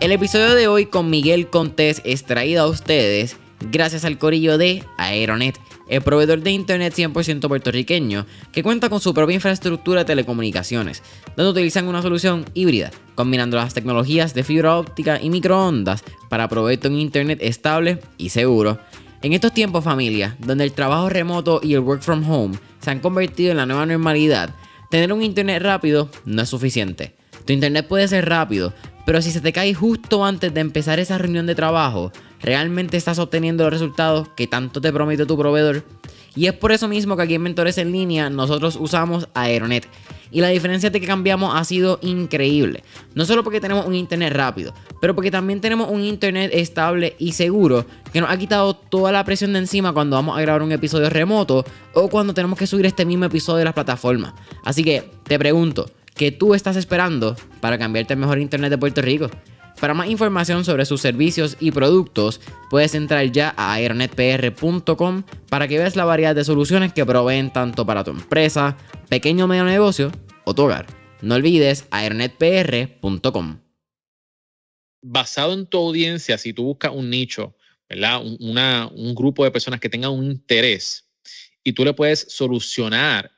El episodio de hoy con Miguel Contés es traído a ustedes gracias al corillo de Aeronet, el proveedor de internet 100% puertorriqueño que cuenta con su propia infraestructura de telecomunicaciones, donde utilizan una solución híbrida, combinando las tecnologías de fibra óptica y microondas para proveer un internet estable y seguro. En estos tiempos familia, donde el trabajo remoto y el work from home se han convertido en la nueva normalidad, tener un internet rápido no es suficiente. Tu internet puede ser rápido, pero si se te cae justo antes de empezar esa reunión de trabajo, realmente estás obteniendo los resultados que tanto te prometió tu proveedor. Y es por eso mismo que aquí en Mentores en Línea nosotros usamos Aeronet. Y la diferencia de que cambiamos ha sido increíble. No solo porque tenemos un internet rápido, pero porque también tenemos un internet estable y seguro que nos ha quitado toda la presión de encima cuando vamos a grabar un episodio remoto o cuando tenemos que subir este mismo episodio de las plataformas. Así que te pregunto, que tú estás esperando para cambiarte al mejor internet de Puerto Rico. Para más información sobre sus servicios y productos, puedes entrar ya a aeronetpr.com para que veas la variedad de soluciones que proveen tanto para tu empresa, pequeño o medio negocio o tu hogar. No olvides aeronetpr.com. Basado en tu audiencia, si tú buscas un nicho, Una, un grupo de personas que tengan un interés y tú le puedes solucionar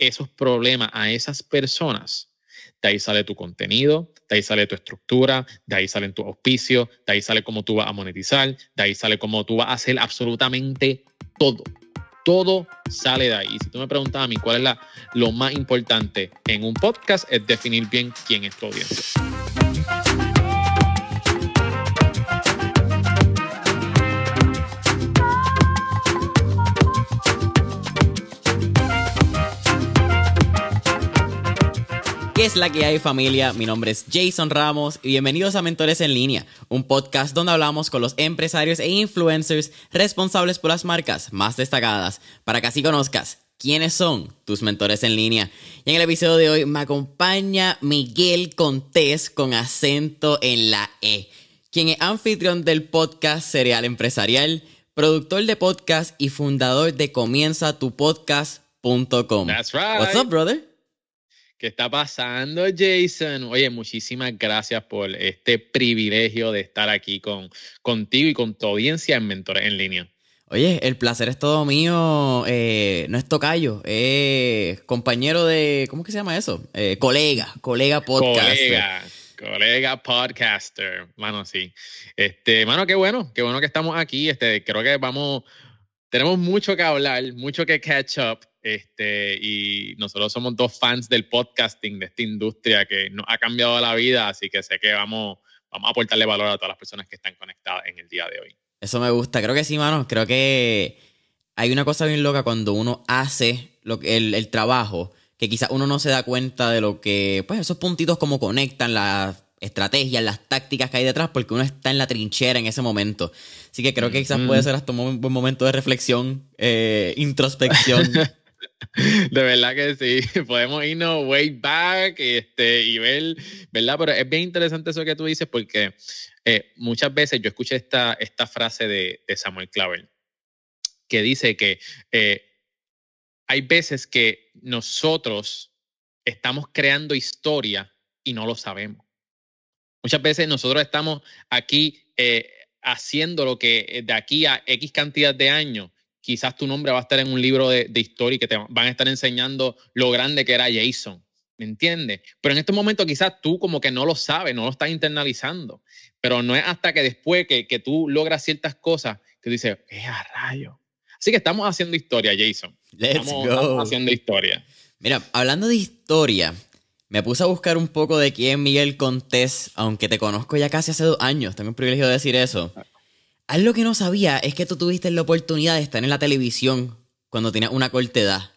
esos problemas a esas personas, de ahí sale tu contenido, de ahí sale tu estructura, de ahí salen tus auspicios, de ahí sale cómo tú vas a monetizar, de ahí sale cómo tú vas a hacer absolutamente todo. Todo sale de ahí. Y si tú me preguntas a mí cuál es la, lo más importante en un podcast, es definir bien quién es tu audiencia. ¿Qué es la que hay familia? Mi nombre es Jason Ramos y bienvenidos a Mentores en Línea, un podcast donde hablamos con los empresarios e influencers responsables por las marcas más destacadas para que así conozcas quiénes son tus mentores en línea. Y en el episodio de hoy me acompaña Miguel Contés con acento en la E, quien es anfitrión del podcast Serial Empresarial, productor de podcast y fundador de ComienzaTuPodcast.com. tu podcast.com. That's What's up, brother? ¿Qué está pasando, Jason? Oye, muchísimas gracias por este privilegio de estar aquí con, contigo y con tu audiencia en Mentores en Línea. Oye, el placer es todo mío. Eh, no es tocayo, es compañero de. ¿Cómo que se llama eso? Eh, colega, colega podcaster. Colega colega podcaster, mano, sí. Este, mano, qué bueno, qué bueno que estamos aquí. Este, creo que vamos, tenemos mucho que hablar, mucho que catch up. Este, y nosotros somos dos fans del podcasting, de esta industria que nos ha cambiado la vida, así que sé que vamos, vamos a aportarle valor a todas las personas que están conectadas en el día de hoy. Eso me gusta, creo que sí, mano, creo que hay una cosa bien loca cuando uno hace el, el trabajo, que quizás uno no se da cuenta de lo que, pues esos puntitos como conectan las estrategias, las tácticas que hay detrás, porque uno está en la trinchera en ese momento. Así que creo que quizás puede ser hasta un buen momento de reflexión, eh, introspección De verdad que sí, podemos irnos way back este, y ver, ¿verdad? Pero es bien interesante eso que tú dices porque eh, muchas veces yo escuché esta, esta frase de, Samuel Clavel que dice que eh, hay veces que nosotros estamos creando historia y no lo sabemos. Muchas veces nosotros estamos aquí eh, haciendo lo que de aquí a X cantidad de años quizás tu nombre va a estar en un libro de, historia y que te van a estar enseñando lo grande que era Jason. ¿Me entiendes? Pero en este momento quizás tú como que no lo sabes, no lo estás internalizando. Pero no es hasta que después que, tú logras ciertas cosas que tú dices, ¡qué eh, a rayo! Así que estamos haciendo historia, Jason. Let's go. haciendo historia. Mira, hablando de historia, me puse a buscar un poco de quién Miguel Contés, aunque te conozco ya casi hace dos años. Tengo el privilegio de decir eso. Ah lo que no sabía es que tú tuviste la oportunidad de estar en la televisión cuando tenías una corta edad.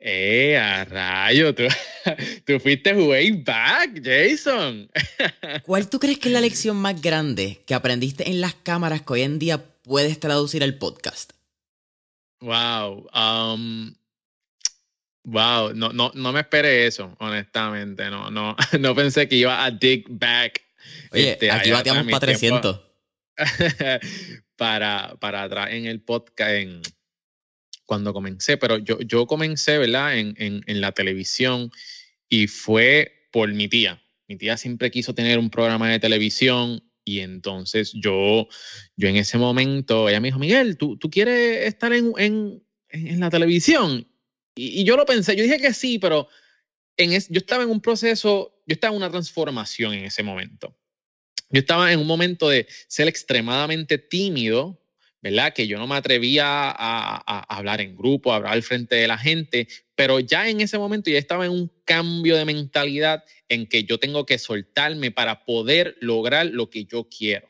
¡Eh, a rayo! Tú, fuiste way back, Jason. ¿Cuál tú crees que es la lección más grande que aprendiste en las cámaras que hoy en día puedes traducir al podcast? Wow. Um, wow. No, no, no me esperé eso, honestamente. No, no, no pensé que iba a dig back. Oye, este, aquí bateamos para 300. para, para atrás en el podcast, cuando comencé, pero yo, yo comencé, ¿verdad?, en, en, la televisión y fue por mi tía. Mi tía siempre quiso tener un programa de televisión y entonces yo, yo en ese momento, ella me dijo, Miguel, ¿tú, tú quieres estar en, en, en la televisión? Y, yo lo pensé, yo dije que sí, pero en yo estaba en un proceso, yo estaba en una transformación en ese momento. Yo estaba en un momento de ser extremadamente tímido, ¿verdad? Que yo no me atrevía a, hablar en grupo, a hablar al frente de la gente, pero ya en ese momento ya estaba en un cambio de mentalidad en que yo tengo que soltarme para poder lograr lo que yo quiero.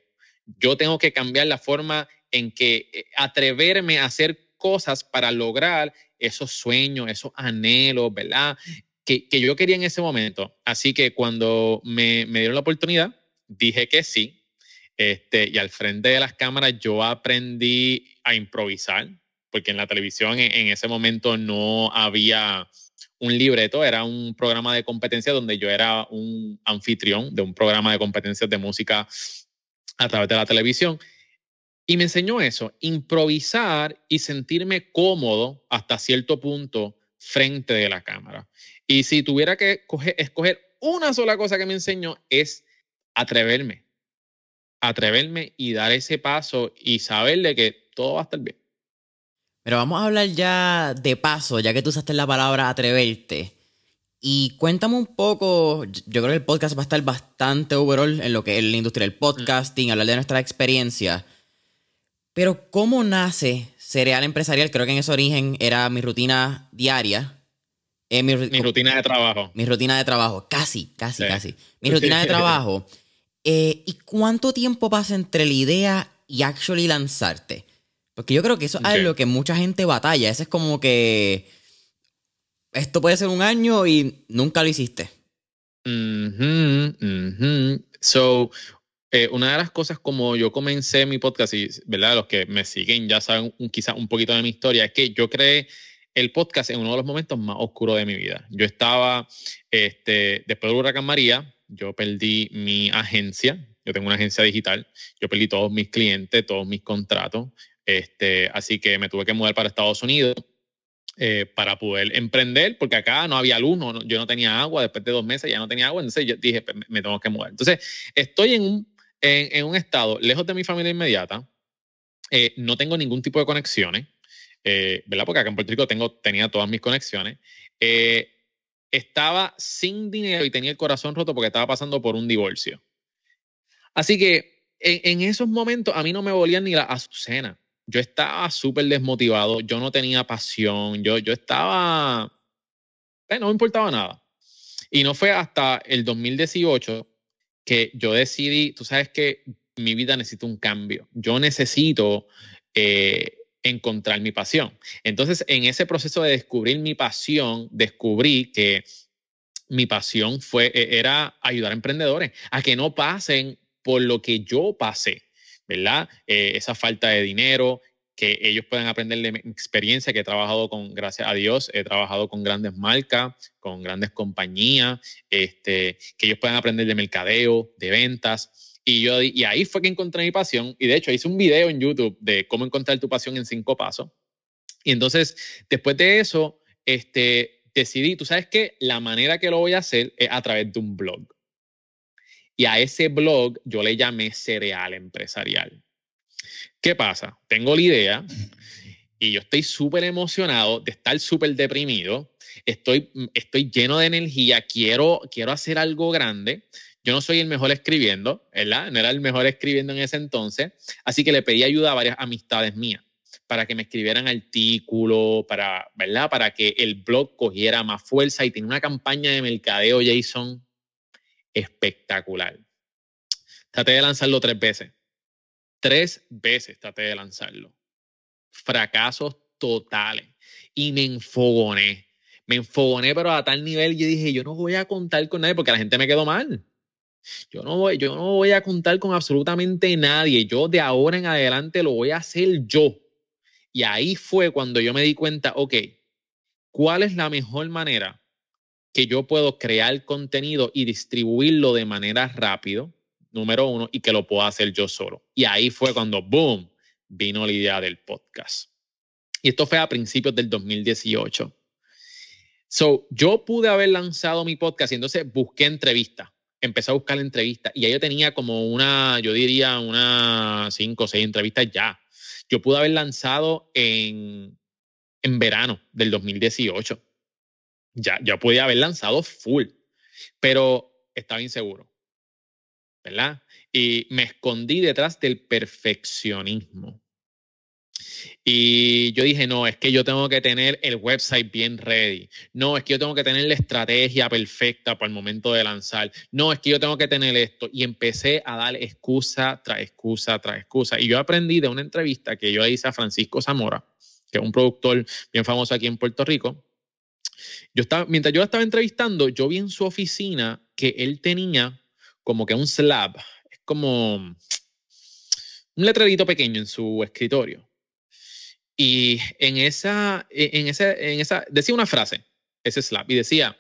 Yo tengo que cambiar la forma en que eh, atreverme a hacer cosas para lograr esos sueños, esos anhelos, ¿verdad? Que, yo quería en ese momento. Así que cuando me, me dieron la oportunidad, dije que sí. Este, y al frente de las cámaras yo aprendí a improvisar, porque en la televisión en, ese momento no había un libreto, era un programa de competencia donde yo era un anfitrión de un programa de competencias de música a través de la televisión. Y me enseñó eso, improvisar y sentirme cómodo hasta cierto punto frente de la cámara. Y si tuviera que escoger una sola cosa que me enseñó es atreverme, atreverme y dar ese paso y saberle que todo va a estar bien. Pero vamos a hablar ya de paso, ya que tú usaste la palabra atreverte. Y cuéntame un poco, yo creo que el podcast va a estar bastante overall en lo que es la industria del mm. podcasting, hablar de nuestra experiencia. Pero ¿cómo nace Cereal Empresarial? Creo que en ese origen era mi rutina diaria. Eh, mi, rutina de trabajo. Mi rutina de trabajo, casi, casi, casi. Mi rutina de trabajo. Eh, ¿Y cuánto tiempo pasa entre la idea y actually lanzarte? Porque yo creo que eso es lo que mucha gente batalla. Eso es como que esto puede ser un año y nunca lo hiciste. So, eh, una de las cosas como yo comencé mi podcast, y ¿verdad? los que me siguen ya saben quizás un poquito de mi historia, es que yo creé el podcast en uno de los momentos más oscuros de mi vida. Yo estaba, este, después del huracán María, yo perdí mi agencia, yo tengo una agencia digital, yo perdí todos mis clientes, todos mis contratos, este, así que me tuve que mudar para Estados Unidos eh, para poder emprender, porque acá no había luz, yo no tenía agua, después de dos meses ya no tenía agua, entonces yo dije, pues, me tengo que mudar. Entonces, estoy en un, estado lejos de mi familia inmediata, eh, no tengo ningún tipo de conexiones, eh, ¿verdad? Porque acá en Puerto Rico tengo, tenía todas mis conexiones. Eh, estaba sin dinero y tenía el corazón roto porque estaba pasando por un divorcio. Así que en, esos momentos a mí no me volían ni la azucena. Yo estaba súper desmotivado, yo no tenía pasión, yo, yo estaba... Eh, no me importaba nada. Y no fue hasta el 2018 que yo decidí, tú sabes que mi vida necesita un cambio. Yo necesito eh, encontrar mi pasión. Entonces, en ese proceso de descubrir mi pasión, descubrí que mi pasión fue, e, era ayudar a emprendedores a que no pasen por lo que yo pasé, ¿verdad? Eh, esa falta de dinero, que ellos puedan aprender de mi experiencia, que he trabajado con, gracias a Dios, he trabajado con grandes marcas, con grandes compañías, este, que ellos puedan aprender de mercadeo, de ventas. Y, yo, y ahí fue que encontré mi pasión. Y de hecho, hice un video en YouTube de cómo encontrar tu pasión en cinco pasos. Y entonces, después de eso, este, decidí, tú sabes que la manera que lo voy a hacer es a través de un blog. Y a ese blog yo le llamé cereal empresarial. ¿Qué pasa? Tengo la idea y yo estoy súper emocionado de estar súper deprimido. Estoy, mm, estoy lleno de energía, quiero, quiero hacer algo grande, yo no soy el mejor escribiendo, ¿verdad? No era el mejor escribiendo en ese entonces, así que le pedí ayuda a varias amistades mías para que me escribieran artículos, para, ¿verdad? Para que el blog cogiera más fuerza y tenía una campaña de mercadeo, Jason, espectacular. Traté de lanzarlo tres veces. Tres veces traté de lanzarlo. Fracasos totales. Y me enfogoné. Me enfogoné, pero a tal nivel yo dije, yo no voy a contar con nadie porque la gente me quedó mal. Yo no, voy, yo no voy a contar con absolutamente nadie. Yo de ahora en adelante lo voy a hacer yo. Y ahí fue cuando yo me di cuenta, ok, ¿cuál es la mejor manera que yo puedo crear contenido y distribuirlo de manera rápido? Número uno, y que lo pueda hacer yo solo. Y ahí fue cuando, boom, vino la idea del podcast. Y esto fue a principios del 2018. So, yo pude haber lanzado mi podcast y entonces busqué entrevistas empecé a buscar la entrevista y ahí yo tenía como una, yo diría, una cinco o seis entrevistas ya. Yo pude haber lanzado en, en verano del 2018. Ya, yo podía haber lanzado full, pero estaba inseguro, ¿verdad? Y me escondí detrás del perfeccionismo. Y yo dije, no, es que yo tengo que tener el website bien ready. No, es que yo tengo que tener la estrategia perfecta para el momento de lanzar. No, es que yo tengo que tener esto. Y empecé a dar excusa tras excusa tras excusa. Y yo aprendí de una entrevista que yo hice a Francisco Zamora, que es un productor bien famoso aquí en Puerto Rico. Yo estaba, mientras yo la estaba entrevistando, yo vi en su oficina que él tenía como que un slab, es como un letrerito pequeño en su escritorio y en esa, e, en esa, en esa, decía una frase, ese slap, y decía,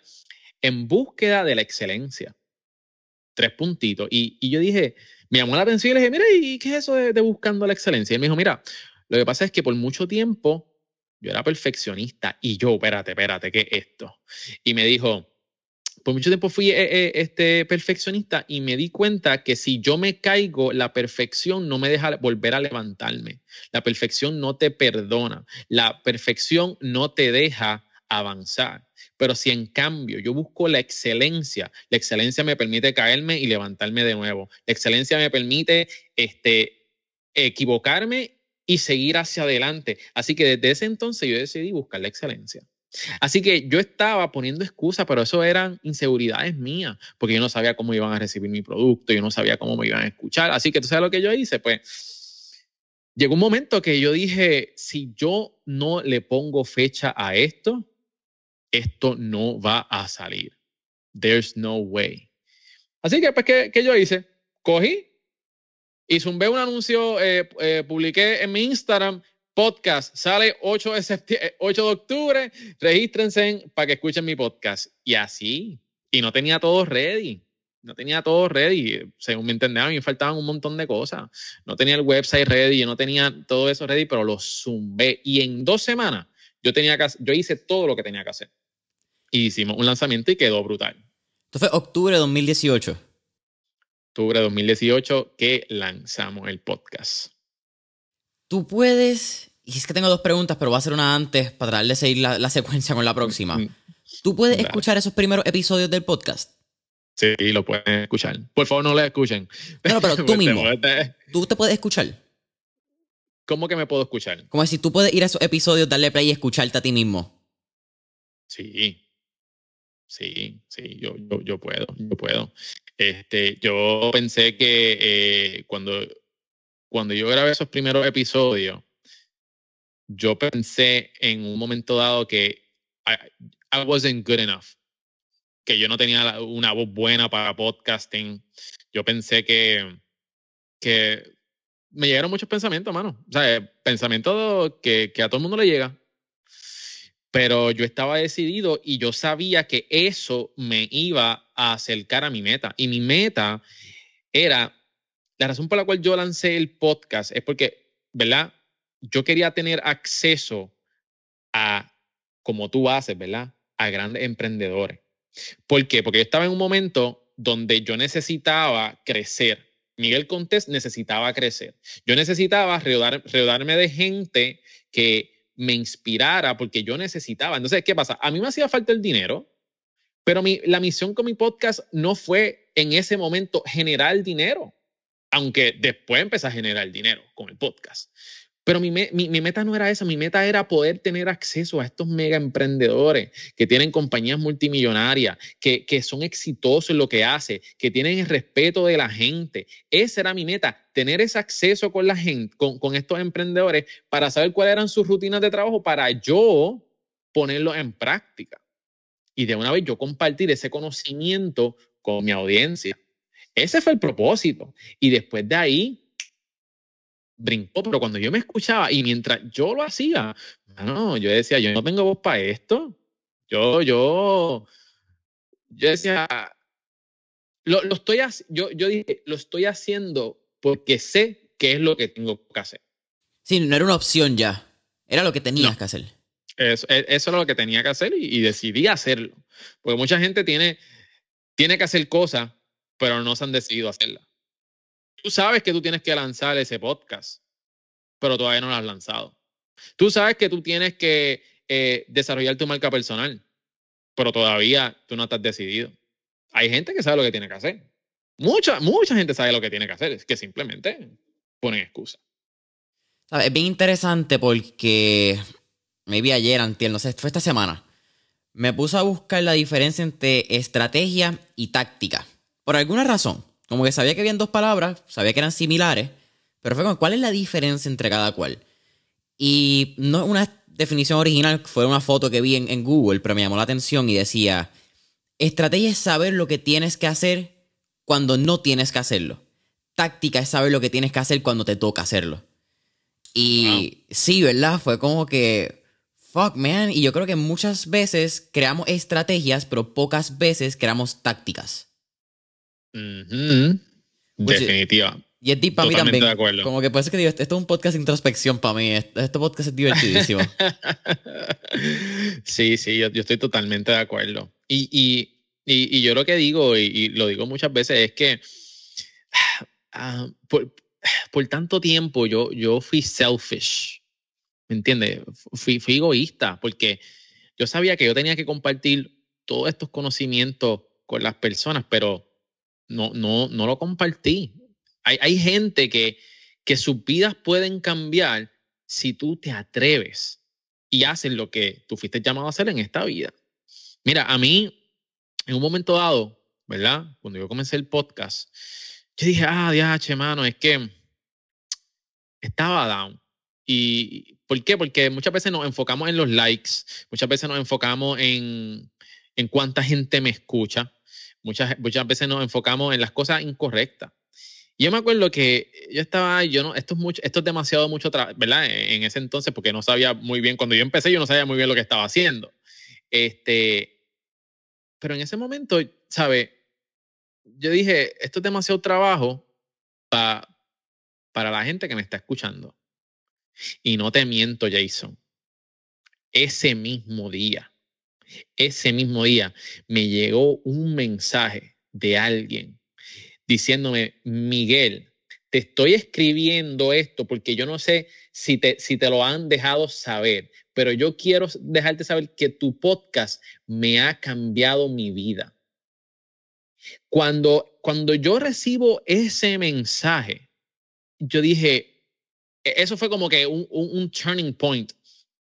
en búsqueda de la excelencia. Tres puntitos. Y, yo dije, me llamó la atención y le dije, mira, ¿y qué es eso de, de buscando la excelencia? Y él me dijo, mira, lo que pasa es que por mucho tiempo yo era perfeccionista y yo, espérate, espérate, ¿qué es esto? Y me dijo, por mucho tiempo fui eh, eh, este perfeccionista y me di cuenta que si yo me caigo, la perfección no me deja volver a levantarme. La perfección no te perdona. La perfección no te deja avanzar. Pero si en cambio yo busco la excelencia, la excelencia me permite caerme y levantarme de nuevo. La excelencia me permite este, equivocarme y seguir hacia adelante. Así que desde ese entonces yo decidí buscar la excelencia. Así que yo estaba poniendo excusas, pero eso eran inseguridades mías, porque yo no sabía cómo iban a recibir mi producto, yo no sabía cómo me iban a escuchar. Así que tú sabes lo que yo hice, pues llegó un momento que yo dije, si yo no le pongo fecha a esto, esto no va a salir. There's no way. Así que, pues, ¿qué, yo hice? Cogí y zumbé un anuncio, eh, eh, publiqué en mi Instagram podcast. Sale 8 de, 8 eh, octubre. Regístrense para que escuchen mi podcast. Y así. Y no tenía todo ready. No tenía todo ready. Según me entendían, me faltaban un montón de cosas. No tenía el website ready, no tenía todo eso ready, pero lo zumbé. Y en dos semanas yo, tenía yo hice todo lo que tenía que hacer. Y hicimos un lanzamiento y quedó brutal. Entonces, octubre de 2018. Octubre de 2018 que lanzamos el podcast. Tú puedes, y es que tengo dos preguntas, pero voy a hacer una antes para tratar de seguir la, la secuencia con la próxima. ¿Tú puedes escuchar esos primeros episodios del podcast? Sí, lo pueden escuchar. Por favor, no le escuchen. No, pero tú mismo. ¿Tú te puedes escuchar? ¿Cómo que me puedo escuchar? Como si tú puedes ir a esos episodios, darle play y escucharte a ti mismo. Sí. Sí, sí, yo, yo, puedo, yo puedo. Este, yo pensé que eh, cuando cuando yo grabé esos primeros episodios, yo pensé en un momento dado que I, wasn't good enough, que yo no tenía una voz buena para podcasting. Yo pensé que, que me llegaron muchos pensamientos, mano. O sea, pensamientos que, que a todo el mundo le llega. Pero yo estaba decidido y yo sabía que eso me iba a acercar a mi meta. Y mi meta era la razón por la cual yo lancé el podcast es porque, ¿verdad? Yo quería tener acceso a, como tú haces, ¿verdad? A grandes emprendedores. ¿Por qué? Porque yo estaba en un momento donde yo necesitaba crecer. Miguel Contes necesitaba crecer. Yo necesitaba reudar, de gente que me inspirara porque yo necesitaba. Entonces, ¿qué pasa? A mí me hacía falta el dinero, pero la misión con mi podcast no fue en ese momento generar dinero aunque después empecé a generar dinero con el podcast. Pero mi, meta no era esa, mi meta era poder tener acceso a estos mega emprendedores que tienen compañías multimillonarias, que, son exitosos en lo que hacen, que tienen el respeto de la gente. Esa era mi meta, tener ese acceso con la gente, con, con estos emprendedores para saber cuáles eran sus rutinas de trabajo para yo ponerlo en práctica. Y de una vez yo compartir ese conocimiento con mi audiencia. Ese fue el propósito. Y después de ahí, brincó, pero cuando yo me escuchaba y mientras yo lo hacía, no, yo decía, yo no tengo voz para esto. Yo, yo, yo decía, lo, estoy, yo, yo dije, lo estoy haciendo porque sé qué es lo que tengo que hacer. Sí, no era una opción ya, era lo que tenías que hacer. E, eso, era lo que tenía que hacer y, y, decidí hacerlo. Porque mucha gente tiene, tiene que hacer cosas pero no se han decidido hacerla. Tú sabes que tú tienes que lanzar ese podcast, pero todavía no lo has lanzado. Tú sabes que tú tienes que eh, desarrollar tu marca personal, pero todavía tú no estás decidido. Hay gente que sabe lo que tiene que hacer. Mucha, mucha gente sabe lo que tiene que hacer, es que simplemente ponen excusa. Es bien interesante porque me vi ayer, no sé, fue esta semana. Me puse a buscar la diferencia entre estrategia y táctica. Por alguna razón, como que sabía que habían dos palabras, sabía que eran similares, pero fue como, ¿cuál es la diferencia entre cada cual? Y no una definición original, fue una foto que vi en, Google, pero me llamó la atención y decía, estrategia es saber lo que tienes que hacer cuando no tienes que hacerlo. Táctica es saber lo que tienes que hacer cuando te toca hacerlo. Y sí, ¿verdad? Fue como que, fuck, man. Y yo creo que muchas veces creamos estrategias, pero pocas veces creamos tácticas. Definitiva. Y es para mí también. De acuerdo. Como que parece que esto es un podcast de introspección para mí. Este podcast es divertidísimo. sí, sí, yo, estoy totalmente de acuerdo. Y, yo lo que digo, y, lo digo muchas veces, es que ah, por, tanto tiempo yo, yo fui selfish. ¿Me entiendes? fui egoísta porque yo sabía que yo tenía que compartir todos estos conocimientos con las personas, pero no, no, no lo compartí. Hay, gente que, que sus vidas pueden cambiar si tú te atreves y haces lo que tú fuiste llamado a hacer en esta vida. Mira, a mí, en un momento dado, ¿verdad? Cuando yo comencé el podcast, yo dije, ah, DH, mano, es que estaba down. ¿Y por qué? Porque muchas veces nos enfocamos en los likes, muchas veces nos enfocamos en, en cuánta gente me escucha, Muchas, veces nos enfocamos en las cosas incorrectas. yo me acuerdo que yo estaba, yo no, esto es mucho, esto es demasiado mucho trabajo, ¿verdad? En, ese entonces, porque no sabía muy bien, cuando yo empecé, yo no sabía muy bien lo que estaba haciendo. Este, pero en ese momento, ¿sabe? Yo dije, esto es demasiado trabajo para para la gente que me está escuchando. Y no te miento, Jason. Ese mismo día ese mismo día me llegó un mensaje de alguien diciéndome, Miguel, te estoy escribiendo esto porque yo no sé si te, si te lo han dejado saber, pero yo quiero dejarte saber que tu podcast me ha cambiado mi vida. Cuando, cuando yo recibo ese mensaje, yo dije, e, eso fue como que un, turning point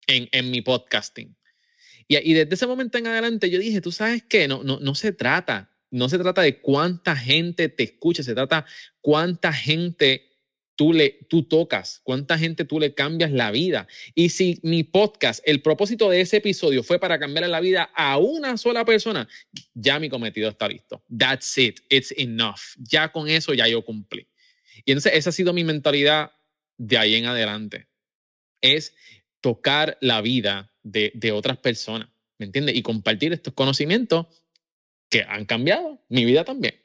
en mi podcasting. Y, desde ese momento en adelante yo dije, tú sabes qué, no, no, no se trata, no se trata de cuánta gente te escucha, se trata cuánta gente tú, le, tú tocas, cuánta gente tú le cambias la vida. Y si mi podcast, el propósito de ese episodio fue para cambiar la vida a una sola persona, ya mi cometido está listo. That's it, it's enough. Ya con eso ya yo cumplí. Y entonces esa ha sido mi mentalidad de ahí en adelante. Es tocar la vida de, otras personas, ¿me entiendes? Y compartir estos conocimientos que han cambiado mi vida también.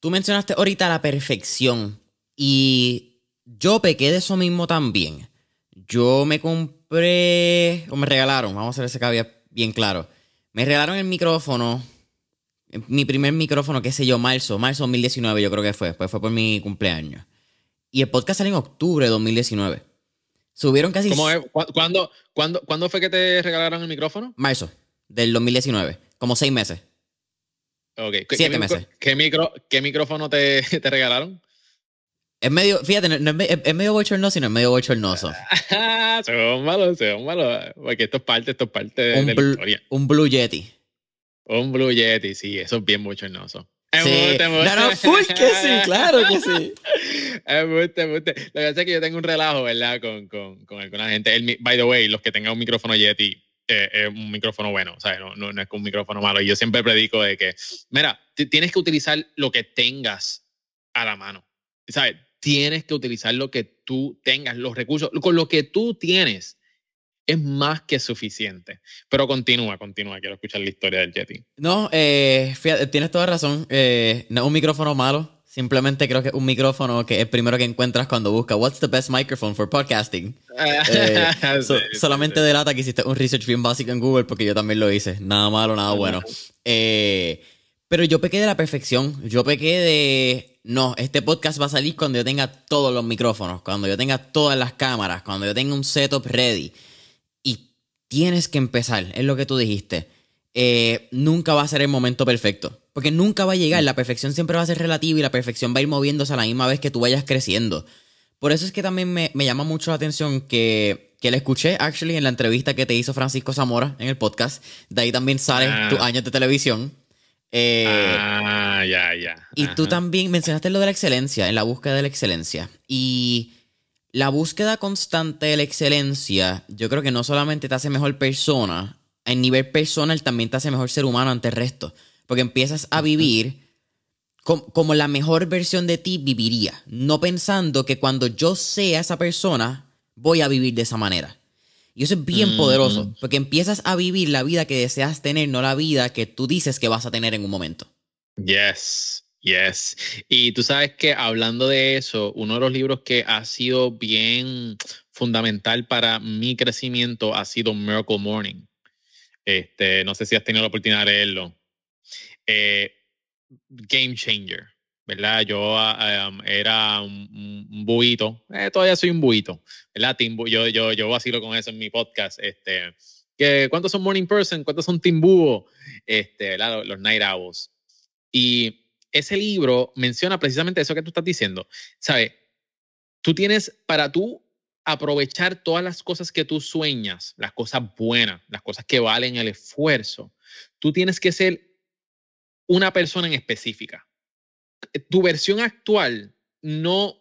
Tú mencionaste ahorita la perfección y yo pequé de eso mismo también. Yo me compré, o me regalaron, vamos a hacer ese había bien claro. Me regalaron el micrófono, mi primer micrófono, qué sé yo, marzo, marzo 2019 yo creo que fue, pues fue por mi cumpleaños. Y el podcast salió en octubre de 2019. Subieron casi. ¿Cómo cuándo, fue que te regalaron el micrófono? Marzo del 2019, como seis meses. Ok, siete meses. ¿qué, micrófono te, te regalaron? Es medio, fíjate, no, es, medio bochornoso y no es medio bochornoso. se malo se malo, Porque esto es parte, esto parte de, la historia. Un Blue Yeti. Un Blue Yeti, sí, eso es bien bochornoso. Me gusta, me que sí, claro que sí. Me gusta, me gusta. Lo que es que yo tengo un relajo, ¿verdad? Con, con, con alguna gente. El, by the way, los que tengan un micrófono Yeti, eh, es eh, un micrófono bueno, ¿sabes? No, no, no es un micrófono malo. Y yo siempre predico de que, mira, tienes que utilizar lo que tengas a la mano, ¿sabes? Tienes que utilizar lo que tú tengas, los recursos, con lo que tú tienes es más que suficiente. Pero continúa, continúa, quiero escuchar la historia del Jetty. No, eh, tienes toda razón, eh, no es un micrófono malo, simplemente creo que es un micrófono que es el primero que encuentras cuando buscas What's the best microphone for podcasting. Eh, solamente delata que hiciste un research bien básico en Google porque yo también lo hice, nada malo, nada bueno. pero yo pequé de la perfección, yo pequé de no, este podcast va a salir cuando yo tenga todos los micrófonos, cuando yo tenga todas las cámaras, cuando yo tenga un setup ready tienes que empezar, es lo que tú dijiste. Eh, nunca va a ser el momento perfecto. Porque nunca va a llegar, la perfección siempre va a ser relativa y la perfección va a ir moviéndose a la misma vez que tú vayas creciendo. Por eso es que también me, llama mucho la atención que, que la escuché, actually, en la entrevista que te hizo Francisco Zamora en el podcast. De ahí también sale ah. tu año de televisión. Eh, ah, ya, ya. Y tú también mencionaste lo de la excelencia, en la búsqueda de la excelencia. Y la búsqueda constante de la excelencia, yo creo que no solamente te hace mejor persona, en nivel personal también te hace mejor ser humano ante el resto. Porque empiezas a vivir como, la mejor versión de ti viviría. No pensando que cuando yo sea esa persona, voy a vivir de esa manera. Y eso es bien poderoso, porque empiezas a vivir la vida que deseas tener, no la vida que tú dices que vas a tener en un momento. Yes. Yes. Y tú sabes que hablando de eso, uno de los libros que ha sido bien fundamental para mi crecimiento ha sido Miracle Morning. Este, no sé si has tenido la oportunidad de leerlo. Eh, game changer, ¿verdad? Yo ah, era un, buito, eh, todavía soy un buito, ¿verdad? yo, yo, yo vacilo con eso en mi podcast. Este, que, ¿Cuántos son morning person? ¿Cuántos son team Este, Los, los night owls. Y ese libro menciona precisamente eso que tú estás diciendo. ¿Sabes? Tú tienes, para tú aprovechar todas las cosas que tú sueñas, las cosas buenas, las cosas que valen el esfuerzo, tú tienes que ser una persona en específica. Eh, tu versión actual no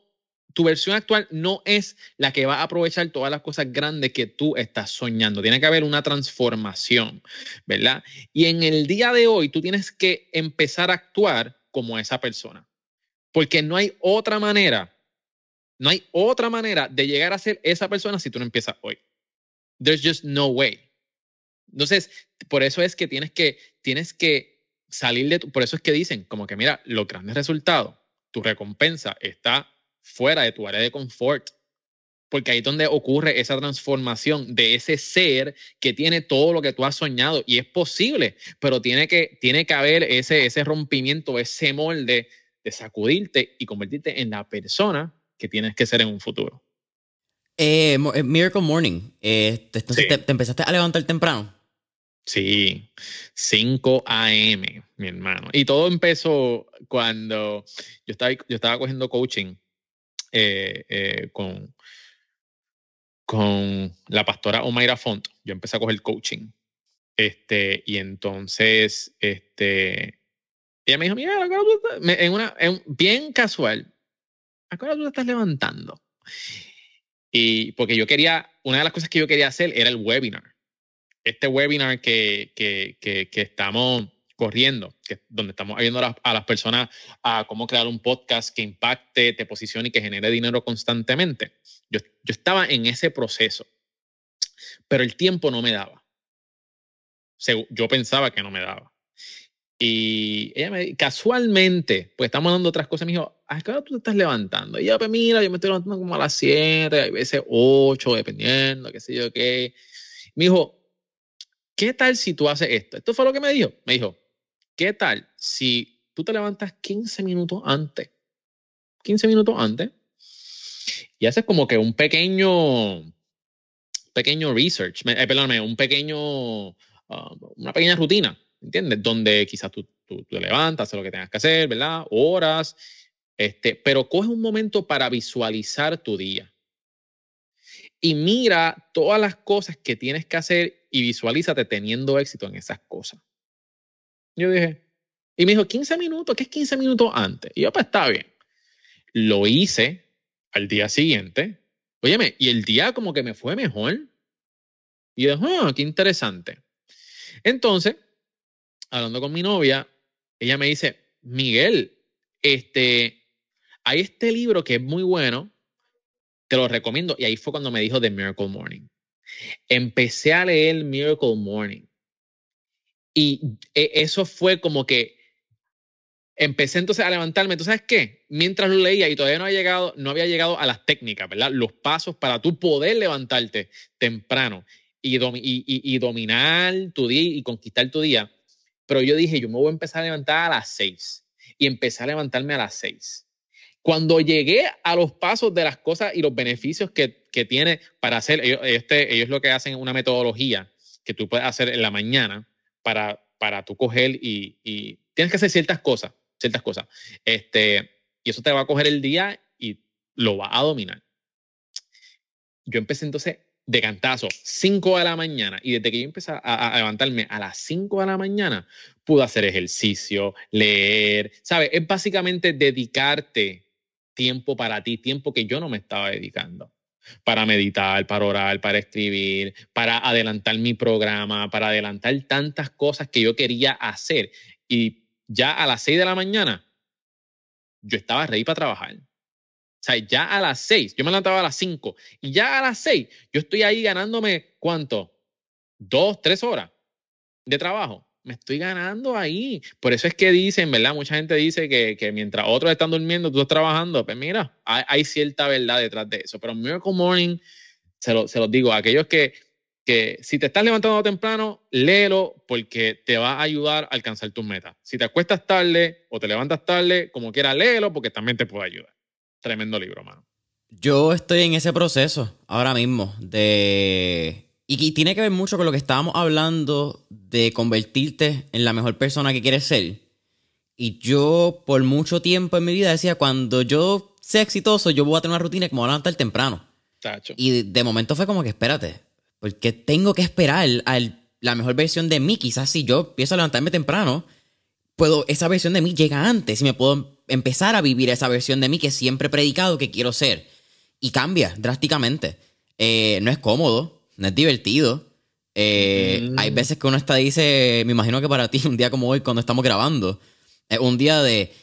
tu versión actual no es la que va a aprovechar todas las cosas grandes que tú estás soñando. Tiene que haber una transformación, ¿verdad? Y en el día de hoy tú tienes que empezar a actuar como esa persona. Porque no hay otra manera, no hay otra manera de llegar a ser esa persona si tú no empiezas hoy. There's just no way. Entonces, por eso es que tienes que, tienes que salir de tu, por eso es que dicen como que mira, lo grandes resultados, tu recompensa está fuera de tu área de confort porque ahí es donde ocurre esa transformación de ese ser que tiene todo lo que tú has soñado y es posible, pero tiene que, tiene que haber ese, ese rompimiento, ese molde de sacudirte y convertirte en la persona que tienes que ser en un futuro. Eh, eh, Miracle Morning, eh, entonces te, empezaste a levantar temprano. Sí, 5 a.m., mi hermano. Y todo empezó cuando yo estaba, yo estaba cogiendo coaching con, con la pastora Omaira Font, yo empecé a coger coaching. Este, y entonces, este, ella me dijo, mira, en una, bien casual, ¿a tú estás levantando? Y porque yo quería, una de las cosas que yo quería hacer era el webinar. Este webinar que, que, que estamos corriendo, que donde estamos ayudando a las, personas a cómo crear un podcast que impacte, te posicione y que genere dinero constantemente. Yo, yo estaba en ese proceso, pero el tiempo no me daba. Yo pensaba que no me daba. Y ella me casualmente, pues estamos dando otras cosas, me dijo, ¿a qué hora tú te estás levantando? Y yo, pues mira, yo me estoy levantando como a las 7, a veces 8, dependiendo, qué sé yo qué. Me dijo, ¿qué tal si tú haces esto? Esto fue lo que me dijo. Me dijo, ¿Qué tal si tú te levantas 15 minutos antes? 15 minutos antes. Y haces como que un pequeño, pequeño research, eh, perdóname, un pequeño, um, una pequeña rutina, ¿entiendes? Donde quizás tú, te levantas, haces lo que tengas que hacer, ¿verdad? Horas, este, pero coge un momento para visualizar tu día. Y mira todas las cosas que tienes que hacer y visualízate teniendo éxito en esas cosas. Yo dije, y me dijo, 15 minutos, ¿qué es 15 minutos antes? Y yo, pues está bien. Lo hice al día siguiente. Óyeme, y el día como que me fue mejor. Y yo, oh, qué interesante. Entonces, hablando con mi novia, ella me dice, Miguel, este, hay este libro que es muy bueno, te lo recomiendo. Y ahí fue cuando me dijo The Miracle Morning. Empecé a leer Miracle Morning. Y e, eso fue como que empecé entonces a levantarme. Entonces, ¿sabes qué? Mientras lo leía y todavía no había llegado, no había llegado a las técnicas, ¿verdad? Los pasos para tú poder levantarte temprano y, y, dominar tu día y conquistar tu día. Pero yo dije, yo me voy a empezar a levantar a las seis. Y empecé a levantarme a las seis. Cuando llegué a los pasos de las cosas y los beneficios que, tiene para hacer, este, ellos lo que hacen es una metodología que tú puedes hacer en la mañana para, para tú coger y, tienes que hacer ciertas cosas, ciertas cosas. Este, y eso te va a coger el día y lo va a dominar. Yo empecé entonces de cantazo, 5 de la mañana, y desde que yo empecé a, a levantarme a las 5 de la mañana, pude hacer ejercicio, leer, ¿sabes? Es básicamente dedicarte tiempo para ti, tiempo que yo no me estaba dedicando para meditar, para orar, para escribir, para adelantar mi programa, para adelantar tantas cosas que yo quería hacer. Y ya a las 6 de la mañana, yo estaba ready para trabajar. O sea, ya a las 6, yo me adelantaba a las 5 y ya a las 6 yo estoy ahí ganándome cuánto? Dos, tres horas de trabajo me estoy ganando ahí. Por eso es que dicen, ¿verdad? Mucha gente dice que, mientras otros están durmiendo, tú estás trabajando. Pues mira, hay, cierta verdad detrás de eso. Pero Miracle Morning, se lo, se los digo, a aquellos que, que si te estás levantando temprano, léelo porque te va a ayudar a alcanzar tus metas. Si te acuestas tarde o te levantas tarde, como quiera, léelo porque también te puede ayudar. Tremendo libro, mano. Yo estoy en ese proceso ahora mismo de y, tiene que ver mucho con lo que estábamos hablando de convertirte en la mejor persona que quieres ser. Y yo por mucho tiempo en mi vida decía, cuando yo sea exitoso, yo voy a tener una rutina que me voy a levantar temprano. Y de, momento fue como que espérate, porque tengo que esperar a la mejor versión de mí. Quizás si yo empiezo a levantarme temprano, puedo, esa versión de mí llega antes y me puedo empezar a vivir esa versión de mí que siempre he predicado que quiero ser. Y cambia drásticamente. Eh, no es cómodo, no es divertido. Eh, mm. Hay veces que uno está, dice, me imagino que para ti, un día como hoy, cuando estamos grabando, es un día de,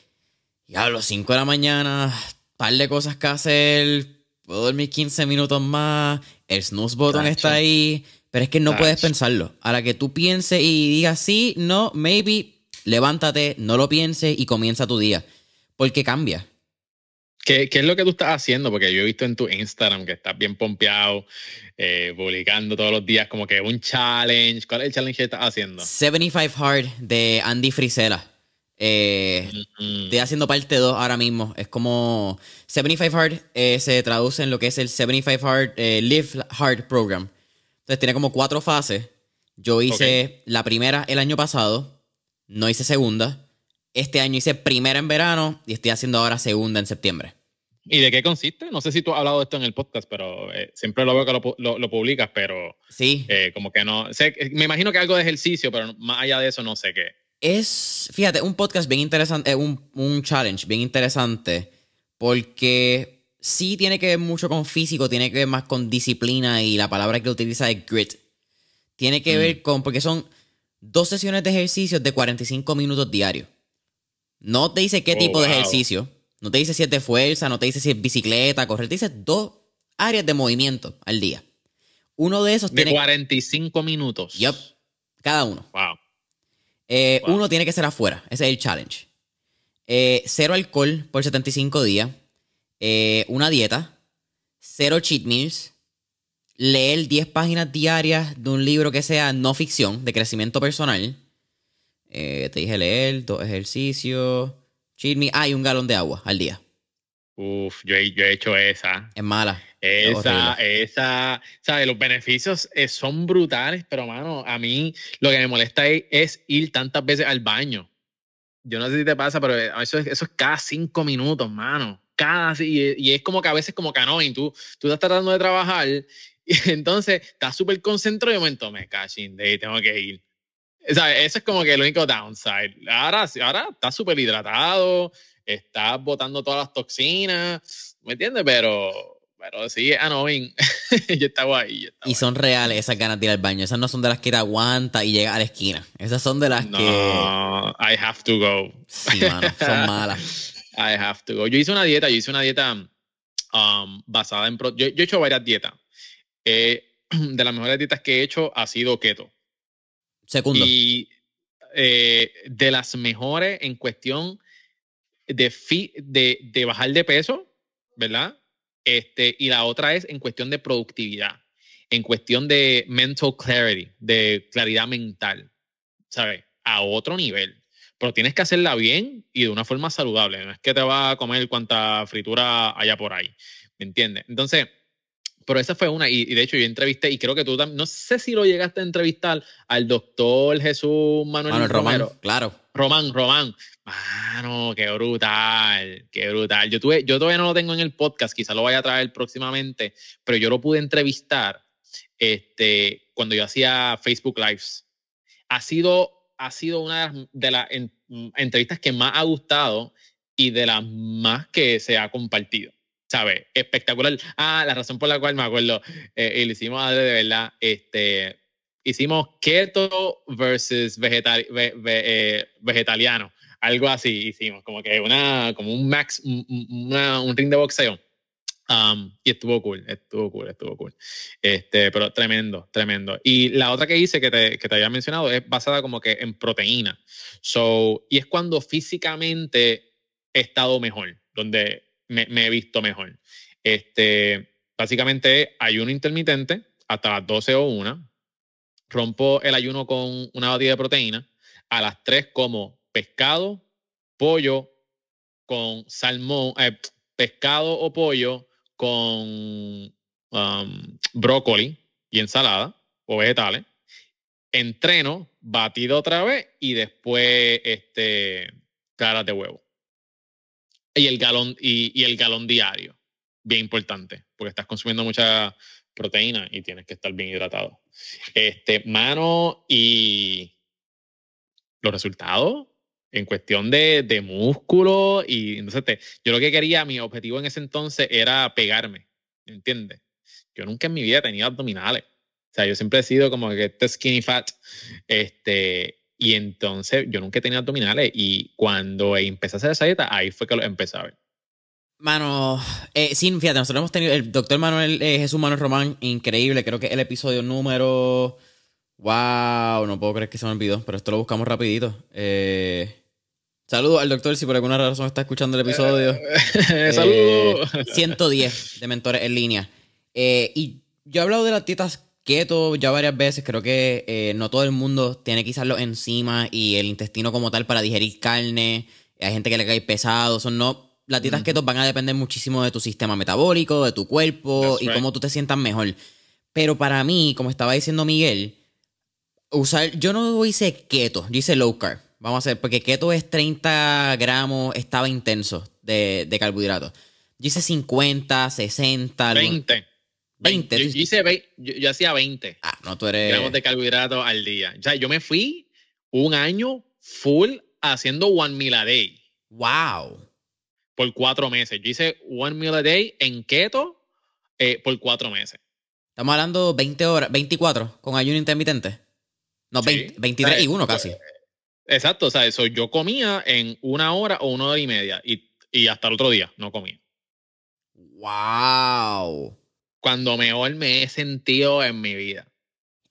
ya a las 5 de la mañana, par de cosas que hacer, puedo dormir 15 minutos más, el snooze button está ahí, pero es que no puedes pensarlo. A la que tú pienses y digas sí, no, maybe, levántate, no lo pienses y comienza tu día, porque cambia. ¿Qué, ¿Qué, es lo que tú estás haciendo? Porque yo he visto en tu Instagram que estás bien pompeado, eh, publicando todos los días como que un challenge. ¿Cuál es el challenge que estás haciendo? 75 Hard de Andy Frisella. Eh, estoy haciendo parte 2 ahora mismo. Es como 75 Hard eh, se traduce en lo que es el 75 Hard Live Hard Program. Entonces tiene como cuatro fases. Yo hice la primera el año pasado, no hice segunda. Este año hice primera en verano y estoy haciendo ahora segunda en septiembre. ¿Y de qué consiste? No sé si tú has hablado de esto en el podcast, pero eh, siempre lo veo que lo, lo, publicas, pero sí. Eh, como que no. Sé, eh, me imagino que algo de ejercicio, pero más allá de eso no sé qué. Es, fíjate, un podcast bien interesante, un, challenge bien interesante, porque sí tiene que ver mucho con físico, tiene que ver más con disciplina y la palabra que utiliza es grit. Tiene que mm. ver con, porque son dos sesiones de ejercicios de 45 minutos diarios. No te dice qué tipo de oh, ejercicio no te dice si es de fuerza, no te dice si es bicicleta, correr, te dice dos áreas de movimiento al día. Uno de esos de tiene. 45 minutos. Yup. Cada uno. Eh, wow. Uno tiene que ser afuera. Ese es el challenge. Eh, cero alcohol por 75 días. Eh, una dieta. Cero cheat meals. Leer 10 páginas diarias de un libro que sea no ficción, de crecimiento personal. te dije leer, dos ejercicios. Cheat hay un galón de agua al día. Uf, yo he, yo he hecho esa. Es mala. Esa, es esa, ¿sabes? Los beneficios eh, son brutales, pero mano, a mí lo que me molesta es, ir tantas veces al baño. Yo no sé si te pasa, pero eh, eso, eso es cada cinco minutos, mano. Cada, y, es como que a veces como ah, y tú, tú estás tratando de trabajar y entonces estás súper concentrado y de momento me cachín, de ahí tengo que ir. ¿sabes? Eso es como que el único downside. Ahora, ahora estás súper hidratado, está botando todas las toxinas, ¿me entiendes? Pero, pero sí, ah, no, yo estaba ahí. y son reales esas ganas de ir al baño. Esas no son de las que te aguanta y llega a la esquina. Esas son de las que. No, I have to go. Sí, mano, son malas. I have to go. Yo hice una dieta, yo hice una dieta um, basada en. Yo, yo, he hecho varias dietas. Eh, de las mejores dietas que he hecho ha sido keto. Y eh, de las mejores en cuestión de, de, de, bajar de peso, ¿verdad? Este, y la otra es en cuestión de productividad, en cuestión de mental clarity, de claridad mental, ¿sabes? A otro nivel. Pero tienes que hacerla bien y de una forma saludable. No es que te va a comer cuanta fritura haya por ahí. ¿Me entiendes? Entonces, pero esa fue una, y, de hecho yo entrevisté, y creo que tú también, no sé si lo llegaste a entrevistar al doctor Jesús Manuel, Romano Romero. Román, claro. Román, Román. Mano, qué brutal, qué brutal. Yo, tuve, yo todavía no lo tengo en el podcast, quizá lo vaya a traer próximamente, pero yo lo pude entrevistar este, cuando yo hacía Facebook Lives. Ha sido, ha sido una de las entrevistas que más ha gustado y de las más que se ha compartido. ¿sabes? Espectacular. Ah, la razón por la cual me acuerdo, eh, y lo hicimos de verdad, este, hicimos keto versus vegetal, eh, vegetariano, algo así hicimos, como que una, como un max, un ring de boxeo. Um, y estuvo cool, estuvo cool, estuvo cool. Este, pero tremendo, tremendo. Y la otra que hice que te, que te había mencionado es basada como que en proteína. So, y es cuando físicamente he estado mejor, donde me, he visto mejor. Este, básicamente ayuno intermitente hasta las 12 o 1. Rompo el ayuno con una batida de proteína. A las 3 como pescado, pollo con salmón, eh, pescado o pollo con um, brócoli y ensalada o vegetales. Entreno, batido otra vez y después este, claras de huevo y el galón, y, el galón diario. Bien importante, porque estás consumiendo mucha proteína y tienes que estar bien hidratado. Este, mano y los resultados en cuestión de, músculo y entonces yo lo que quería, mi objetivo en ese entonces era pegarme, ¿entiendes? Yo nunca en mi vida he tenido abdominales. O sea, yo siempre he sido como que este skinny fat, este, y entonces yo nunca tenía abdominales y cuando empecé a hacer esa dieta, ahí fue que lo empecé a ver. Mano, eh, fíjate, nosotros hemos tenido el doctor Manuel eh, Jesús Manuel Román, increíble, creo que el episodio número... Wow, no puedo creer que se me olvidó, pero esto lo buscamos rapidito. Eh, Saludos al doctor si por alguna razón está escuchando el episodio. Saludos. 110 de mentores en línea. y yo he hablado de las dietas keto ya varias veces, creo que eh, no todo el mundo tiene quizás los enzimas y el intestino como tal para digerir carne. Hay gente que le cae pesado, son no. Las dietas keto van a depender muchísimo de tu sistema metabólico, de tu cuerpo y cómo tú te sientas mejor. Pero para mí, como estaba diciendo Miguel, usar, yo no hice keto, yo hice low carb. Vamos a hacer, porque keto es 30 gramos, estaba intenso de, de carbohidratos. Yo hice 50, 60. 20. 20. Yo, 20, yo, hacía 20 ah, no, tú eres... gramos de carbohidratos al día. O sea, yo me fui un año full haciendo one meal a day. ¡Wow! Por cuatro meses. Yo hice one meal a day en keto eh, por cuatro meses. Estamos hablando 20 horas, 24 con ayuno intermitente. No, 23 y 1 casi. Eh, exacto, o sea, eso yo comía en una hora o una hora y media y hasta el otro día no comía. ¡Wow! cuando mejor me he sentido en mi vida.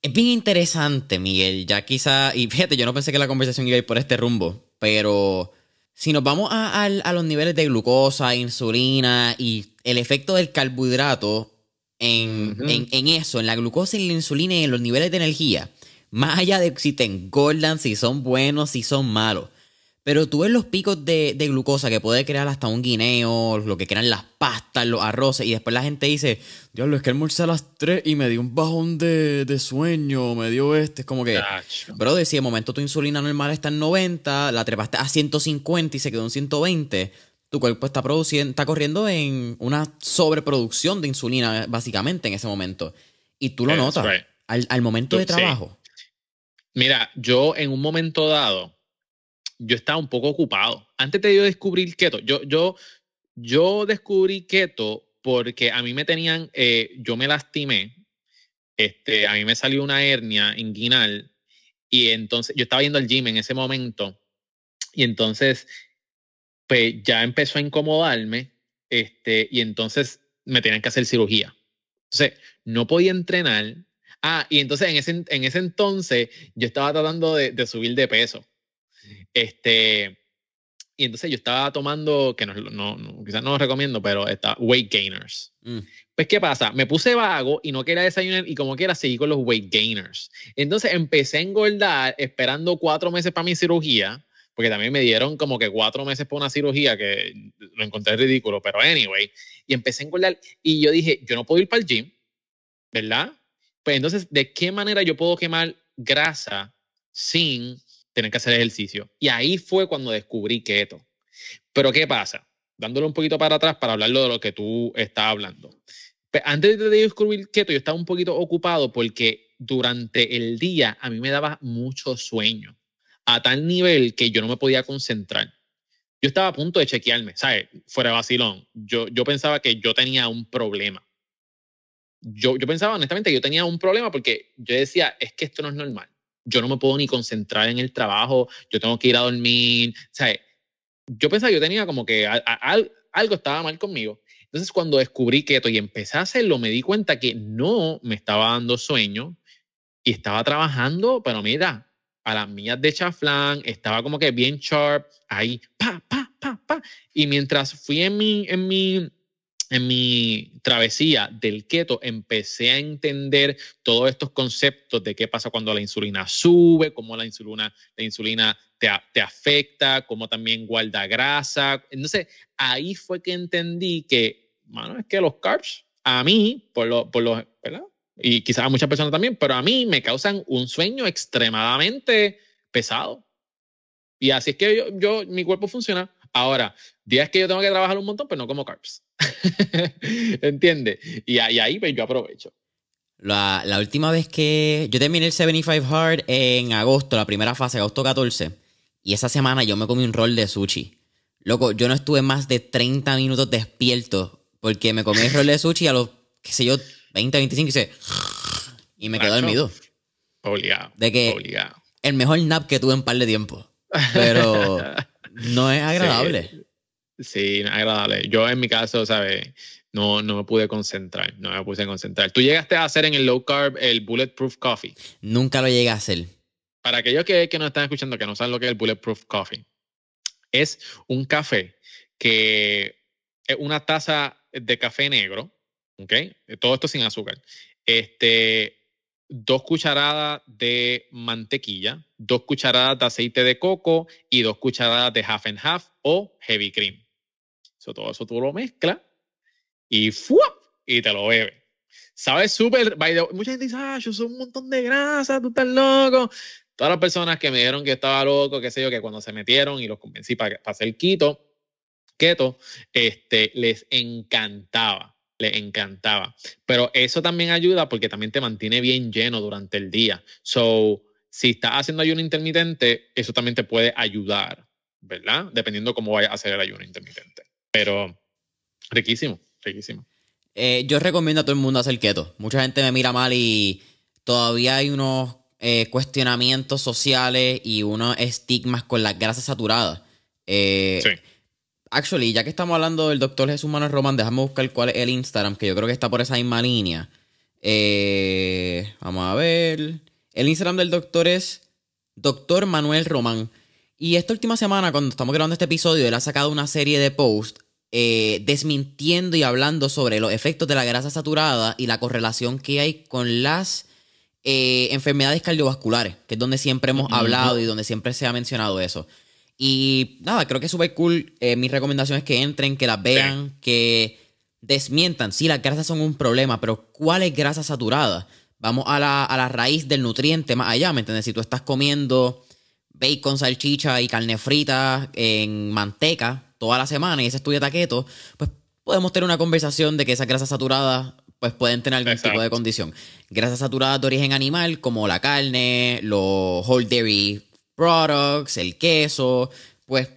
Es bien interesante, Miguel. Ya quizá, y fíjate, yo no pensé que la conversación iba a ir por este rumbo, pero si nos vamos a, los niveles de glucosa, insulina y el efecto del carbohidrato en, en, eso, en la glucosa y la insulina y en los niveles de energía, más allá de si te engordan, si son buenos, si son malos, pero tú ves los picos de, glucosa que puede crear hasta un guineo, lo que crean las pastas, los arroces, y después la gente dice, lo es que almorcé a las 3 y me dio un bajón de, sueño, me dio este, es como que, bro, si de momento tu insulina normal está en 90, la trepaste a 150 y se quedó en 120, tu cuerpo está produciendo, está corriendo en una sobreproducción de insulina, básicamente, en ese momento. Y tú lo notas al, momento de trabajo. Mira, yo en un momento dado, yo estaba un poco ocupado. Antes de yo descubrir keto, yo, yo, yo descubrí keto porque a mí me tenían, eh, yo me lastimé, este, a mí me salió una hernia inguinal y entonces yo estaba yendo al gym en ese momento y entonces pues ya empezó a incomodarme este, y entonces me tenían que hacer cirugía. Entonces no podía entrenar. Ah, y entonces en ese, en ese entonces yo estaba tratando de subir de peso. Este, y entonces yo estaba tomando, que no, no, quizás no lo recomiendo, pero está Weight Gainers. Mm. Pues, ¿qué pasa? Me puse vago y no quería desayunar y como quiera seguí con los Weight Gainers. Entonces empecé a engordar esperando cuatro meses para mi cirugía, porque también me dieron como que cuatro meses para una cirugía que lo encontré ridículo, pero anyway. Y empecé a engordar y yo dije, yo no puedo ir para el gym, ¿verdad? Pues entonces, ¿de qué manera yo puedo quemar grasa sin tener que hacer ejercicio. Y ahí fue cuando descubrí keto. Pero ¿qué pasa? Dándole un poquito para atrás para hablarlo de lo que tú estás hablando. Pues, antes de descubrir keto, yo estaba un poquito ocupado porque durante el día a mí me daba mucho sueño, a tal nivel que yo no me podía concentrar. Yo estaba a punto de chequearme, ¿sabes? Fuera de vacilón. Yo, yo pensaba que yo tenía un problema. Yo, yo pensaba honestamente que yo tenía un problema porque yo decía, es que esto no es normal yo no me puedo ni concentrar en el trabajo, yo tengo que ir a dormir, O sea, Yo pensaba yo tenía como que algo estaba mal conmigo. Entonces cuando descubrí keto y empecé a hacerlo, me di cuenta que no me estaba dando sueño y estaba trabajando, pero mira, a las mías de chaflán, estaba como que bien sharp, ahí, pa, pa, pa, pa. Y mientras fui en mi, en mi en mi travesía del keto empecé a entender todos estos conceptos de qué pasa cuando la insulina sube, cómo la insulina, la insulina te, te afecta, cómo también guarda grasa. Entonces, ahí fue que entendí que, mano, es que los carbs a mí, por, lo, por los, Y quizás a muchas personas también, pero a mí me causan un sueño extremadamente pesado. Y así es que yo, mi cuerpo funciona. Ahora, días que yo tengo que trabajar un montón, pero pues no como carbs. ¿Entiendes? Y, ahí, ahí pues, yo aprovecho. La, última vez que yo terminé el 75 Hard en agosto, la primera fase, agosto 14, y esa semana yo me comí un rol de sushi. Loco, yo no estuve más de 30 minutos despierto porque me comí el rol de sushi a los, qué sé yo, 20, 25 y me quedé dormido. Obligado. De que el mejor nap que tuve en par de tiempo. Pero no es agradable. Sí, agradable. Yo en mi caso, ¿sabes? No, no me pude concentrar, no me puse a concentrar. ¿Tú llegaste a hacer en el low carb el Bulletproof Coffee? Nunca lo llegué a hacer. Para aquellos que, que nos están escuchando que no saben lo que es el Bulletproof Coffee, es un café que es una taza de café negro, ¿ok? Todo esto sin azúcar. Este, dos cucharadas de mantequilla, dos cucharadas de aceite de coco y dos cucharadas de half and half o heavy cream todo eso tú lo mezclas y ¡fuap! y te lo bebes. Sabes súper, mucha gente dice, ah, yo soy un montón de grasa, tú estás loco. Todas las personas que me dijeron que estaba loco, qué sé yo, que cuando se metieron y los convencí para, para hacer quito keto, este, les encantaba, les encantaba. Pero eso también ayuda porque también te mantiene bien lleno durante el día. So, si estás haciendo ayuno intermitente, eso también te puede ayudar, ¿verdad? Dependiendo cómo vayas a hacer el ayuno intermitente. Pero riquísimo, riquísimo. Eh, yo recomiendo a todo el mundo hacer keto. Mucha gente me mira mal y todavía hay unos eh, cuestionamientos sociales y unos estigmas con las grasas saturadas. Eh, sí. Actually, ya que estamos hablando del doctor Jesús Manuel Román, déjame buscar cuál es el Instagram, que yo creo que está por esa misma línea. vamos a ver. El Instagram del doctor es Doctor Manuel Román. Y esta última semana, cuando estamos grabando este episodio, él ha sacado una serie de posts eh, desmintiendo y hablando sobre los efectos de la grasa saturada y la correlación que hay con las eh, enfermedades cardiovasculares, que es donde siempre hemos hablado y donde siempre se ha mencionado eso. Y nada, creo que es súper cool. Eh, mis recomendaciones es que entren, que las vean, que desmientan. Sí, las grasas son un problema, pero ¿cuál es grasa saturada? Vamos a la, a la raíz del nutriente más allá, ¿me entiendes? Si tú estás comiendo bacon, salchicha y carne frita en manteca, toda la semana y ese estudia taqueto, pues podemos tener una conversación de que esas grasas saturadas pues pueden tener algún tipo de condición. Grasas saturadas de origen animal, como la carne, los whole dairy products, el queso, pues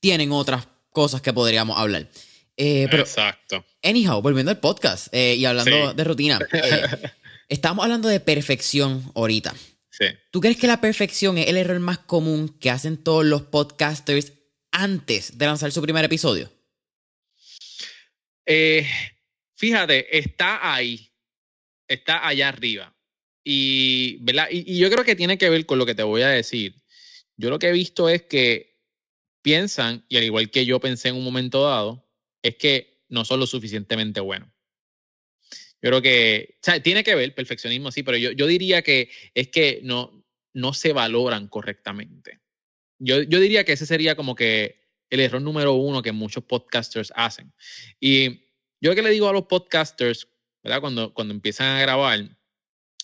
tienen otras cosas que podríamos hablar. Eh, pero, Exacto. Anyhow, volviendo al podcast eh, y hablando de rutina, eh, estamos hablando de perfección ahorita. Sí. ¿Tú crees que la perfección es el error más común que hacen todos los podcasters antes de lanzar su primer episodio? Eh, fíjate, está ahí, está allá arriba. Y, ¿verdad? yo creo que tiene que ver con lo que te voy a decir. Yo lo que he visto es que piensan, y al igual que yo pensé en un momento dado, es que no son lo suficientemente buenos. Yo creo que, o sea, tiene que ver, perfeccionismo sí, pero yo, yo diría que es que no, no se valoran correctamente yo, diría que ese sería como que el error número uno que muchos podcasters hacen. Y yo que le digo a los podcasters, ¿verdad? Cuando, cuando empiezan a grabar,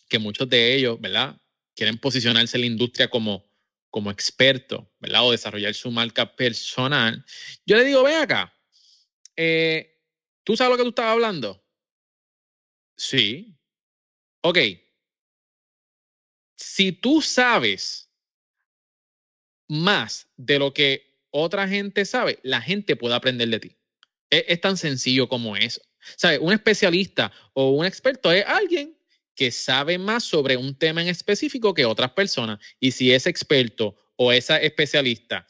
que muchos de ellos, ¿verdad? Quieren posicionarse en la industria como, como experto, ¿verdad? O desarrollar su marca personal. Yo le digo, ven acá, eh, ¿tú sabes lo que tú estabas hablando? Sí. Ok. Si tú sabes más de lo que otra gente sabe, la gente puede aprender de ti. Es, tan sencillo como eso. ¿Sabes? Un especialista o un experto es alguien que sabe más sobre un tema en específico que otras personas. Y si ese experto o esa especialista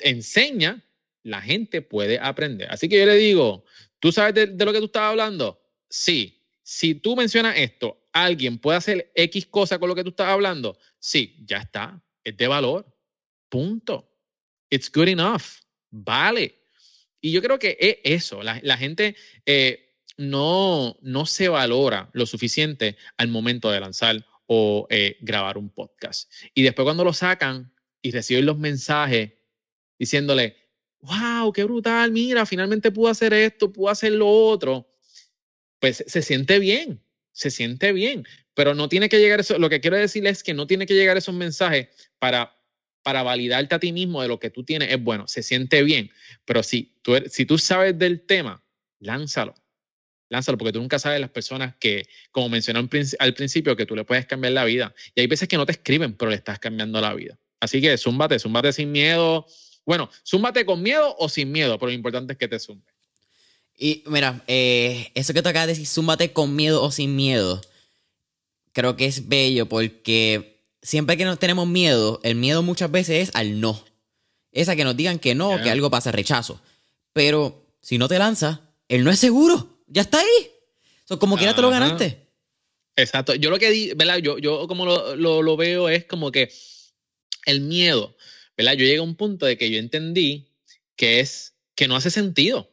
enseña, la gente puede aprender. Así que yo le digo, ¿tú sabes de, lo que tú estabas hablando? Sí. Si tú mencionas esto, alguien puede hacer X cosa con lo que tú estás hablando. Sí, ya está es de valor. Punto. It's good enough. Vale. Y yo creo que es eso. La, gente eh, no, no se valora lo suficiente al momento de lanzar o eh, grabar un podcast. Y después cuando lo sacan y reciben los mensajes diciéndole, wow, qué brutal, mira, finalmente pude hacer esto, pude hacer lo otro, pues se siente bien, se siente bien, pero no tiene que llegar eso. Lo que quiero decir es que no tiene que llegar esos mensajes para, para validarte a ti mismo de lo que tú tienes. Es bueno, se siente bien, pero si tú, er, si tú sabes del tema, lánzalo. Lánzalo, porque tú nunca sabes las personas que, como mencioné al principio, que tú le puedes cambiar la vida. Y hay veces que no te escriben, pero le estás cambiando la vida. Así que zúmbate, zúmbate sin miedo. Bueno, zúmbate con miedo o sin miedo, pero lo importante es que te zumbe. Y mira, eh, eso que te acabas de decir, zúmbate con miedo o sin miedo, creo que es bello porque siempre que nos tenemos miedo, el miedo muchas veces es al no. Es a que nos digan que no, que algo pasa, rechazo. Pero si no te lanzas, él no es seguro. Ya está ahí. como quiera te lo ganaste. Exacto. Yo lo que ¿verdad? Yo, yo como lo, lo, veo es como que el miedo, ¿verdad? Yo llegué a un punto de que yo entendí que es que no hace sentido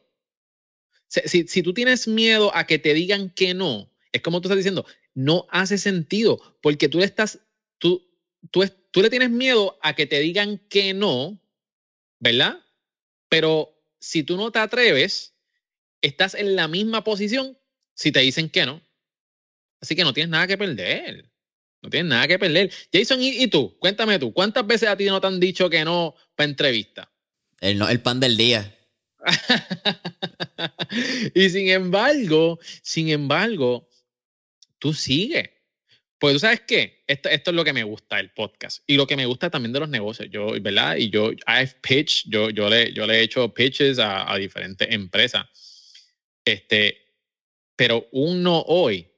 si, tú tienes miedo a que te digan que no, es como tú estás diciendo, no hace sentido porque tú le estás, tú, tú, tú le tienes miedo a que te digan que no, ¿verdad? Pero si tú no te atreves, estás en la misma posición si te dicen que no. Así que no tienes nada que perder. No tienes nada que perder. Jason, ¿y, tú? Cuéntame tú, ¿cuántas veces a ti no te han dicho que no para entrevista? El, el pan del día. y sin embargo, sin embargo, tú sigues. Pues tú sabes qué, esto, esto es lo que me gusta del podcast y lo que me gusta también de los negocios, yo, ¿verdad? Y yo, I've pitched, yo, yo, le, yo le he hecho pitches a, a diferentes empresas, este, pero un no hoy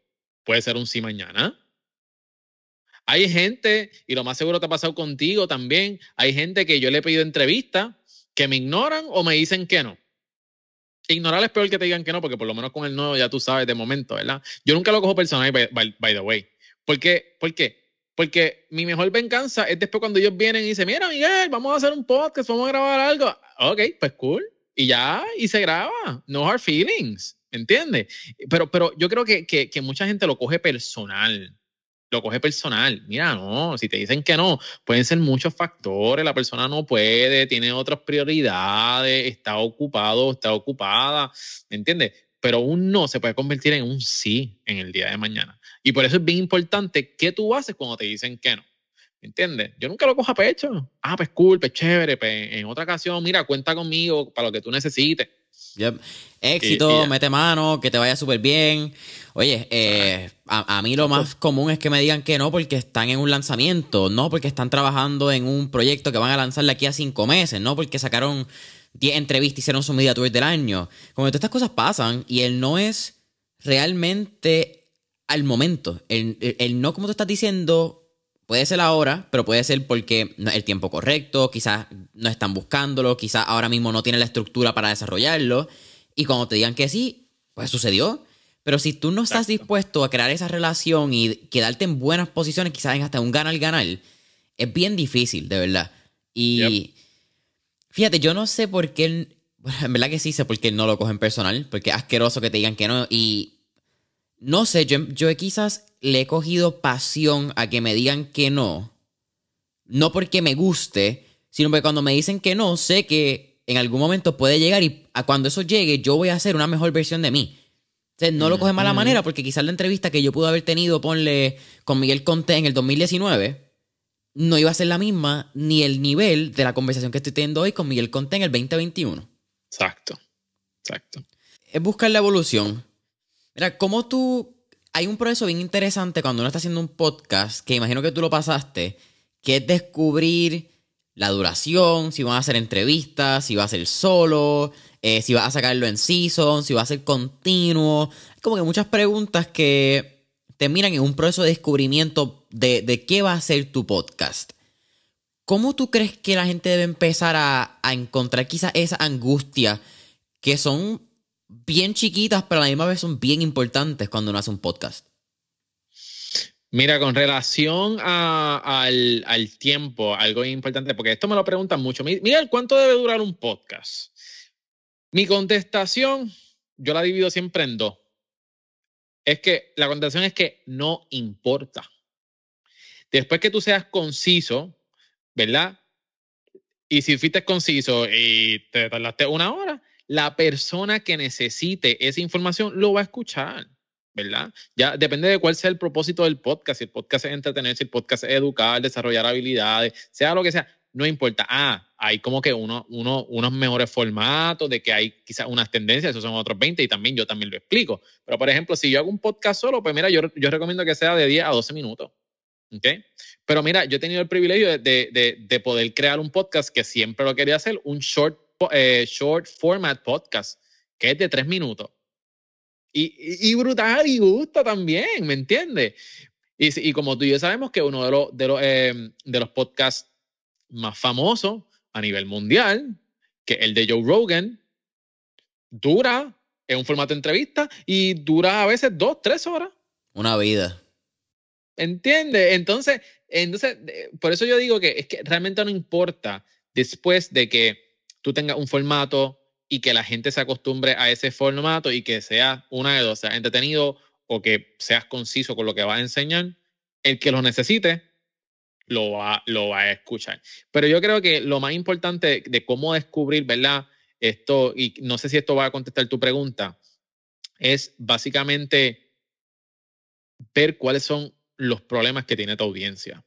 puede ser un sí mañana. Hay gente, y lo más seguro te ha pasado contigo también, hay gente que yo le he pedido entrevista, que me ignoran o me dicen que no. Ignorar es peor que te digan que no, porque por lo menos con el no ya tú sabes de momento, ¿verdad? Yo nunca lo cojo personal, by, the way. ¿Por qué? ¿Por Porque mi mejor venganza es después cuando ellos vienen y dicen, mira, Miguel, vamos a hacer un podcast, vamos a grabar algo. Ok, pues cool. Y ya, y se graba. No hard feelings, ¿entiendes? Pero, pero yo creo que, que, que mucha gente lo coge personal lo coge personal. Mira, no, si te dicen que no, pueden ser muchos factores, la persona no puede, tiene otras prioridades, está ocupado, está ocupada, ¿me entiendes? Pero un no se puede convertir en un sí en el día de mañana. Y por eso es bien importante qué tú haces cuando te dicen que no. ¿Me entiendes? Yo nunca lo cojo a pecho. Ah, pues cool, pues chévere, pues en otra ocasión, mira, cuenta conmigo para lo que tú necesites. Éxito, mete mano, que te vaya súper bien. Oye, eh, a, mí lo más común es que me digan que no porque están en un lanzamiento, no porque están trabajando en un proyecto que van a lanzarle aquí a cinco meses, no porque sacaron 10 entrevistas y hicieron su media tour del año. Como todas estas cosas pasan y él no es realmente al momento. El, el no, como tú estás diciendo, Puede ser ahora, pero puede ser porque no es el tiempo correcto, quizás no están buscándolo, quizás ahora mismo no tienen la estructura para desarrollarlo. Y cuando te digan que sí, pues sucedió. Pero si tú no estás dispuesto a crear esa relación y quedarte en buenas posiciones, quizás en hasta un ganar-ganar, es bien difícil, de verdad. Y fíjate, yo no sé por qué, en verdad que sí sé por qué no lo cogen personal, porque es asqueroso que te digan que no. Y no sé, yo, yo quizás le he cogido pasión a que me digan que no. No porque me guste, sino porque cuando me dicen que no, sé que en algún momento puede llegar y a cuando eso llegue yo voy a hacer una mejor versión de mí. no lo mm, coge mala mm. manera porque quizás la entrevista que yo pude haber tenido, ponle, con Miguel Conté en el 2019, no iba a ser la misma ni el nivel de la conversación que estoy teniendo hoy con Miguel Conté en el 2021. Exacto, exacto. Es buscar la evolución. Mira, ¿cómo tú hay un proceso bien interesante cuando uno está haciendo un podcast, que imagino que tú lo pasaste, que es descubrir la duración, si van a hacer entrevistas, si va a ser solo, eh, si va a sacarlo en season, si va a ser continuo. como que muchas preguntas que te miran en un proceso de descubrimiento de, qué va a ser tu podcast. ¿Cómo tú crees que la gente debe empezar a, a encontrar quizás esa angustia que son bien chiquitas, pero a la misma vez son bien importantes cuando uno hace un podcast. Mira, con relación al, al, tiempo, algo importante, porque esto me lo preguntan mucho. Miguel, ¿cuánto debe durar un podcast? Mi contestación, yo la divido siempre en dos. Es que la contestación es que no importa. Después que tú seas conciso, ¿verdad? Y si fuiste conciso y te tardaste una hora, la persona que necesite esa información lo va a escuchar. ¿verdad? Ya depende de cuál sea el propósito del podcast, si el podcast es entretener, si el podcast es educar, desarrollar habilidades, sea lo que sea, no importa. Ah, hay como que uno, uno, unos mejores formatos, de que hay quizás unas tendencias, esos son otros 20 y también yo también lo explico. Pero por ejemplo, si yo hago un podcast solo, pues mira, yo, yo recomiendo que sea de 10 a 12 minutos. ¿Okay? Pero mira, yo he tenido el privilegio de, de poder crear un podcast que siempre lo quería hacer, un short eh, short format podcast, que es de tres minutos. Y, brutal y gusta también, ¿me entiendes? Y, como tú y yo sabemos que uno de los, de los, em, de los podcasts más famosos a nivel mundial, que el de Joe Rogan, dura, es un formato de entrevista y dura a veces dos, tres horas. Una vida. ¿Entiendes? Entonces, entonces, por eso yo digo que es que realmente no importa después de que tú tengas un formato y que la gente se acostumbre a ese formato y que sea una de dos, sea entretenido o que seas conciso con lo que vas a enseñar, el que lo necesite lo va, lo va a escuchar. Pero yo creo que lo más importante de cómo descubrir, ¿verdad? Esto, y no sé si esto va a contestar tu pregunta, es básicamente ver cuáles son los problemas que tiene tu audiencia.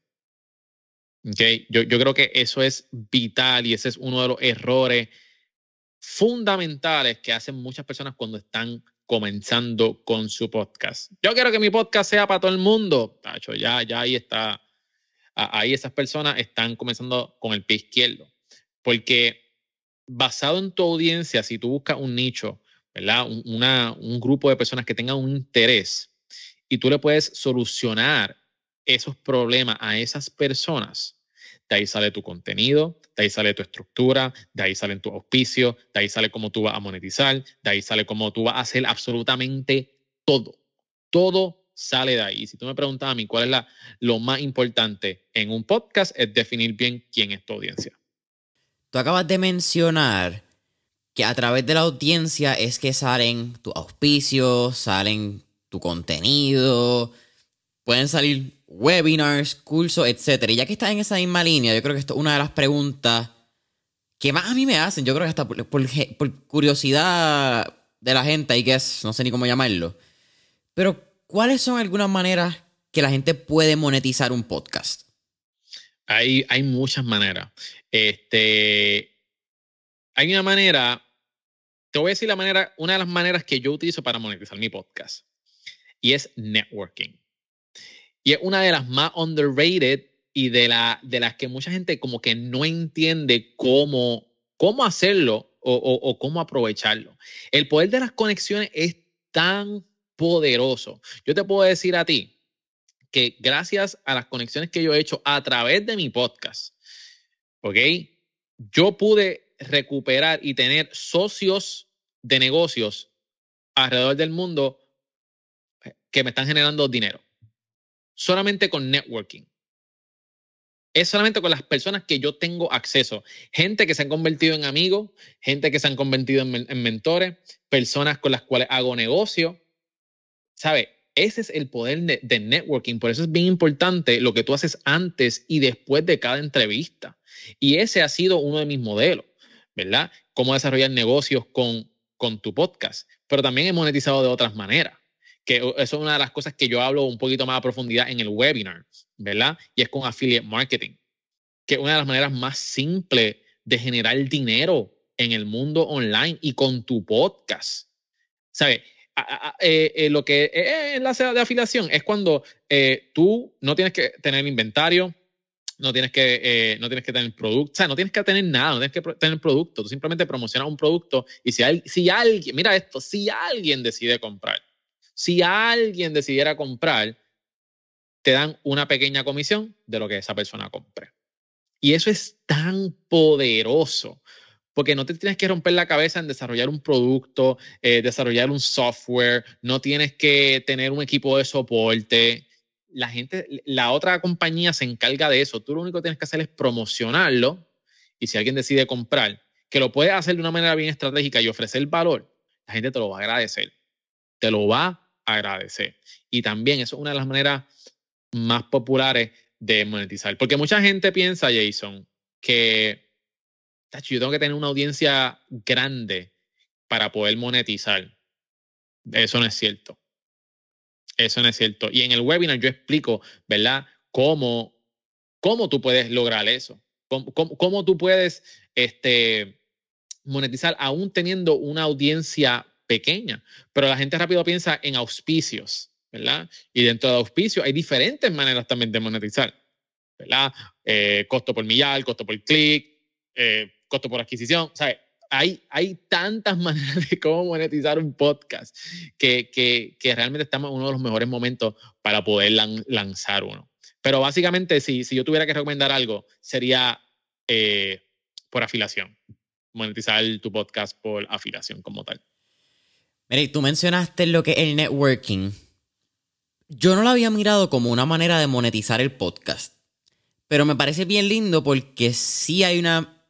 Okay. Yo, yo, creo que eso es vital y ese es uno de los errores fundamentales que hacen muchas personas cuando están comenzando con su podcast. Yo quiero que mi podcast sea para todo el mundo. Tacho, ya, ya ahí está. Ahí esas personas están comenzando con el pie izquierdo. Porque basado en tu audiencia, si tú buscas un nicho, ¿verdad? Una, un grupo de personas que tengan un interés y tú le puedes solucionar esos problemas a esas personas, de ahí sale tu contenido, de ahí sale tu estructura, de ahí salen tus auspicios, de ahí sale cómo tú vas a monetizar, de ahí sale cómo tú vas a hacer absolutamente todo. Todo sale de ahí. Si tú me preguntas a mí cuál es la, lo más importante en un podcast, es definir bien quién es tu audiencia. Tú acabas de mencionar que a través de la audiencia es que salen tus auspicios, salen tu contenido, pueden salir webinars, cursos, etcétera. Y ya que estás en esa misma línea, yo creo que esto es una de las preguntas que más a mí me hacen, yo creo que hasta por, curiosidad de la gente, y que es, no sé ni cómo llamarlo. Pero, ¿cuáles son algunas maneras que la gente puede monetizar un podcast? Hay, hay muchas maneras. Este, hay una manera, te voy a decir la manera, una de las maneras que yo utilizo para monetizar mi podcast, y es networking. Y es una de las más underrated y de, la, de las que mucha gente como que no entiende cómo, cómo hacerlo o, o cómo aprovecharlo. El poder de las conexiones es tan poderoso. Yo te puedo decir a ti que gracias a las conexiones que yo he hecho a través de mi podcast, ¿ok? Yo pude recuperar y tener socios de negocios alrededor del mundo eh, que me están generando dinero solamente con networking. Es solamente con las personas que yo tengo acceso. Gente que se han convertido en amigos, gente que se han convertido en, mentores, personas con las cuales hago negocio. ¿Sabes? Ese es el poder de, networking. Por eso es bien importante lo que tú haces antes y después de cada entrevista. Y ese ha sido uno de mis modelos, ¿verdad? Cómo desarrollar negocios con, con tu podcast. Pero también he monetizado de otras maneras que eso es una de las cosas que yo hablo un poquito más a profundidad en el webinar, ¿verdad? Y es con affiliate marketing, que es una de las maneras más simples de generar dinero en el mundo online y con tu podcast. ¿Sabes? Eh, eh, lo que es eh, enlace de afiliación es cuando tú no tienes que tener inventario, no tienes que, no tienes que tener producto, o sea, no tienes que tener nada, no tienes que tener producto, tú simplemente promocionas un producto y si, hay, si alguien, mira esto, si alguien decide comprar, si alguien decidiera comprar, te dan una pequeña comisión de lo que esa persona compre. Y eso es tan poderoso, porque no te tienes que romper la cabeza en desarrollar un producto, eh, desarrollar un software, no tienes que tener un equipo de soporte. La gente, la otra compañía se encarga de eso. Tú lo único que tienes que hacer es promocionarlo y si alguien decide comprar, que lo puedes hacer de una manera bien estratégica y ofrecer valor, la gente te lo va a agradecer. Te lo va agradecer. Y también eso es una de las maneras más populares de monetizar. Porque mucha gente piensa, Jason, que yo tengo que tener una audiencia grande para poder monetizar. Eso no es cierto. Eso no es cierto. Y en el webinar yo explico, ¿verdad? Cómo, cómo tú puedes lograr eso. Cómo, tú puedes este, monetizar aún teniendo una audiencia pequeña. Pero la gente rápido piensa en auspicios, ¿verdad? Y dentro de auspicios hay diferentes maneras también de monetizar, ¿verdad? Eh, costo por millar, costo por clic, eh, costo por adquisición, ¿sabes? Hay, hay tantas maneras de cómo monetizar un podcast que, que, realmente estamos en uno de los mejores momentos para poder lanzar uno. Pero básicamente, si, si yo tuviera que recomendar algo, sería eh, por afiliación. Monetizar tu podcast por afiliación como tal. Mire, tú mencionaste lo que es el networking. Yo no lo había mirado como una manera de monetizar el podcast. Pero me parece bien lindo porque sí hay una.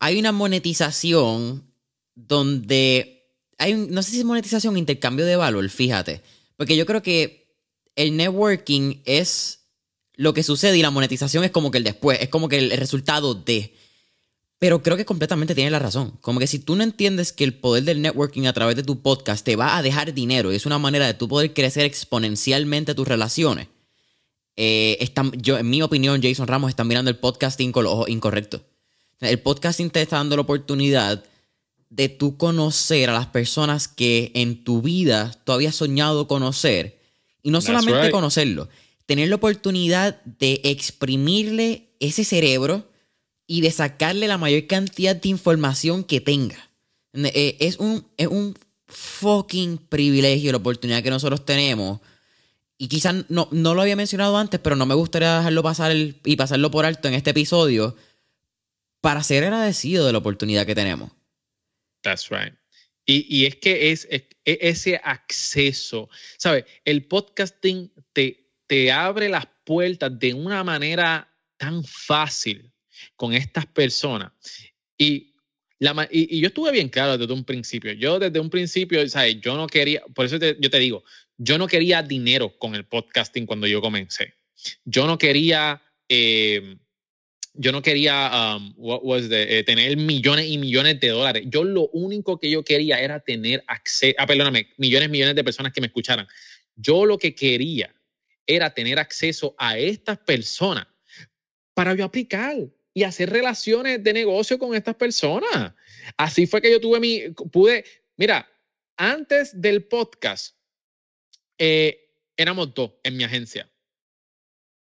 Hay una monetización donde. Hay no sé si es monetización intercambio de valor, fíjate. Porque yo creo que el networking es lo que sucede y la monetización es como que el después, es como que el resultado de. Pero creo que completamente tiene la razón. Como que si tú no entiendes que el poder del networking a través de tu podcast te va a dejar dinero y es una manera de tú poder crecer exponencialmente tus relaciones, eh, están, yo, en mi opinión, Jason Ramos está mirando el podcasting con los ojos El podcasting te está dando la oportunidad de tú conocer a las personas que en tu vida tú habías soñado conocer. Y no solamente conocerlo, tener la oportunidad de exprimirle ese cerebro y de sacarle la mayor cantidad de información que tenga. Eh, es un, es un fucking privilegio la oportunidad que nosotros tenemos. Y quizás no, lo había mencionado antes, pero no me gustaría dejarlo pasar y pasarlo por alto en este episodio para ser agradecido de la oportunidad que tenemos. That's right. Y, es que es, ese acceso, ¿sabes? El podcasting te, te abre las puertas de una manera tan fácil con estas personas. Y, la, y, yo estuve bien claro desde un principio. Yo desde un principio, ¿sabes? Yo no quería, por eso yo te digo, yo no quería dinero con el podcasting cuando yo comencé. Yo no quería... Em, yo no quería um, eh, tener millones y millones de dólares. Yo lo único que yo quería era tener acceso, ah, perdóname, millones y millones de personas que me escucharan. Yo lo que quería era tener acceso a estas personas para yo aplicar, y hacer relaciones de negocio con estas personas. Así fue que yo tuve mi, pude, mira, antes del podcast, eh, éramos dos en mi agencia.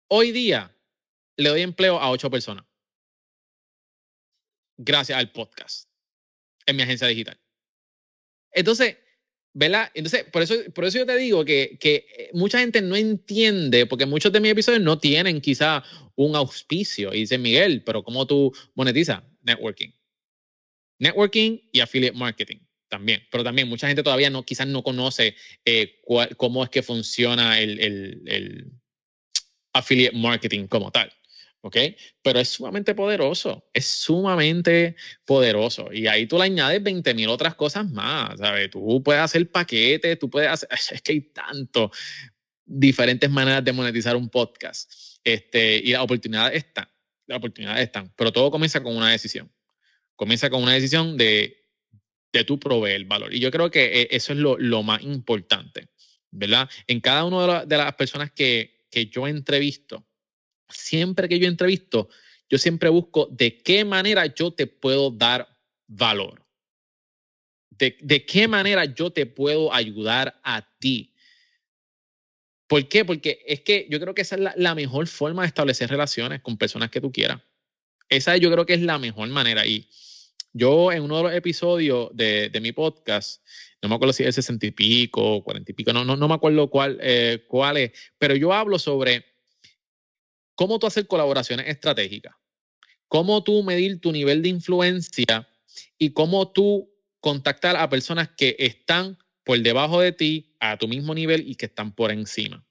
Hoy día le doy empleo a ocho personas. Gracias al podcast en mi agencia digital. Entonces, entonces, por eso, por eso yo te digo que, eh, mucha gente no entiende, porque muchos de mis episodios no tienen quizá un auspicio. Y dice Miguel, pero ¿cómo tú monetizas? Networking. Networking y affiliate marketing también. Pero también mucha gente todavía no, quizás no conoce eh, cómo es que funciona el, el, el affiliate marketing como tal. ¿ok? Pero es sumamente poderoso, es sumamente poderoso. Y ahí tú le añades 20 mil otras cosas más, ¿sabes? Tú puedes hacer paquetes, tú puedes hacer, es que hay tanto, diferentes maneras de monetizar un podcast. Este, y las oportunidades están, las oportunidades están, pero todo comienza con una decisión. Comienza con una decisión de, de tu proveer valor. Y yo creo que e, eso es lo, más importante, ¿verdad? En cada una de, las personas que, que yo entrevisto, siempre que yo entrevisto, yo siempre busco de qué manera yo te puedo dar valor. De, qué manera yo te puedo ayudar a ti. ¿Por qué? Porque es que yo creo que esa es la, mejor forma de establecer relaciones con personas que tú quieras. Esa yo creo que es la mejor manera. Y yo en uno de los episodios de, mi podcast, no me acuerdo si es 60 y pico, 40 y pico, no, no, no me acuerdo cuál, eh, cuál es, pero yo hablo sobre cómo tú hacer colaboraciones estratégicas, cómo tú medir tu nivel de influencia y cómo tú contactar a personas que están por debajo de ti, a tu mismo nivel y que están por encima.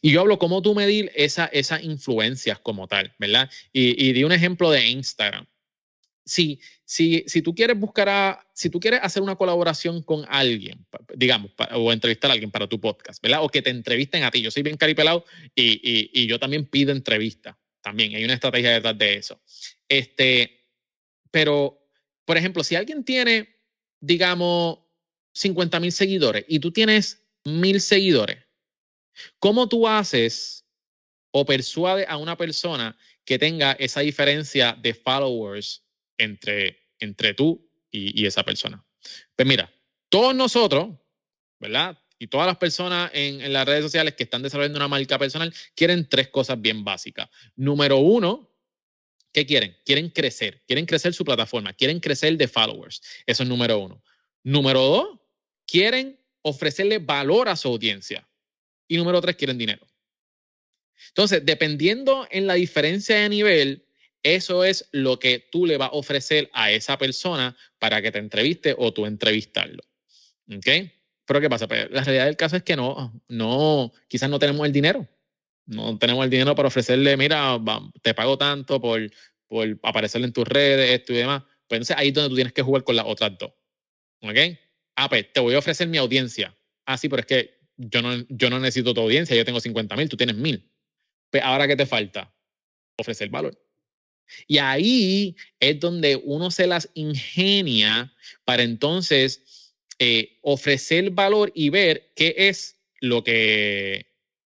Y yo hablo cómo tú medir esa, esas influencias como tal, ¿verdad? Y, di un ejemplo de Instagram. Si, si, tú quieres buscar a, si tú quieres hacer una colaboración con alguien, digamos, o entrevistar a alguien para tu podcast, ¿verdad? O que te entrevisten a ti. Yo soy bien caripelado y, y, yo también pido entrevista. También hay una estrategia detrás de eso. Este, pero, por ejemplo, si alguien tiene, digamos, 50 mil seguidores y tú tienes mil seguidores, ¿cómo tú haces o persuades a una persona que tenga esa diferencia de followers entre, entre tú y, esa persona. Pues mira, todos nosotros, ¿verdad? Y todas las personas en, en, las redes sociales que están desarrollando una marca personal quieren tres cosas bien básicas. Número uno, ¿qué quieren? Quieren crecer, quieren crecer su plataforma, quieren crecer de followers. Eso es número uno. Número dos, quieren ofrecerle valor a su audiencia. Y número tres, quieren dinero. Entonces, dependiendo en la diferencia de nivel, eso es lo que tú le vas a ofrecer a esa persona para que te entreviste o tú entrevistarlo. ¿Ok? Pero ¿qué pasa? Pues, la realidad del caso es que no, no, quizás no tenemos el dinero. No tenemos el dinero para ofrecerle, mira, te pago tanto por, por aparecer en tus redes, esto y demás. Pues entonces ahí es donde tú tienes que jugar con las otras dos. ¿Ok? Ah, pues te voy a ofrecer mi audiencia. Ah, sí, pero es que yo no, yo no necesito tu audiencia, yo tengo 50 mil, tú tienes mil. Pues ahora, ¿qué te falta? Ofrecer valor. Y ahí es donde uno se las ingenia para entonces eh, ofrecer valor y ver qué es lo que,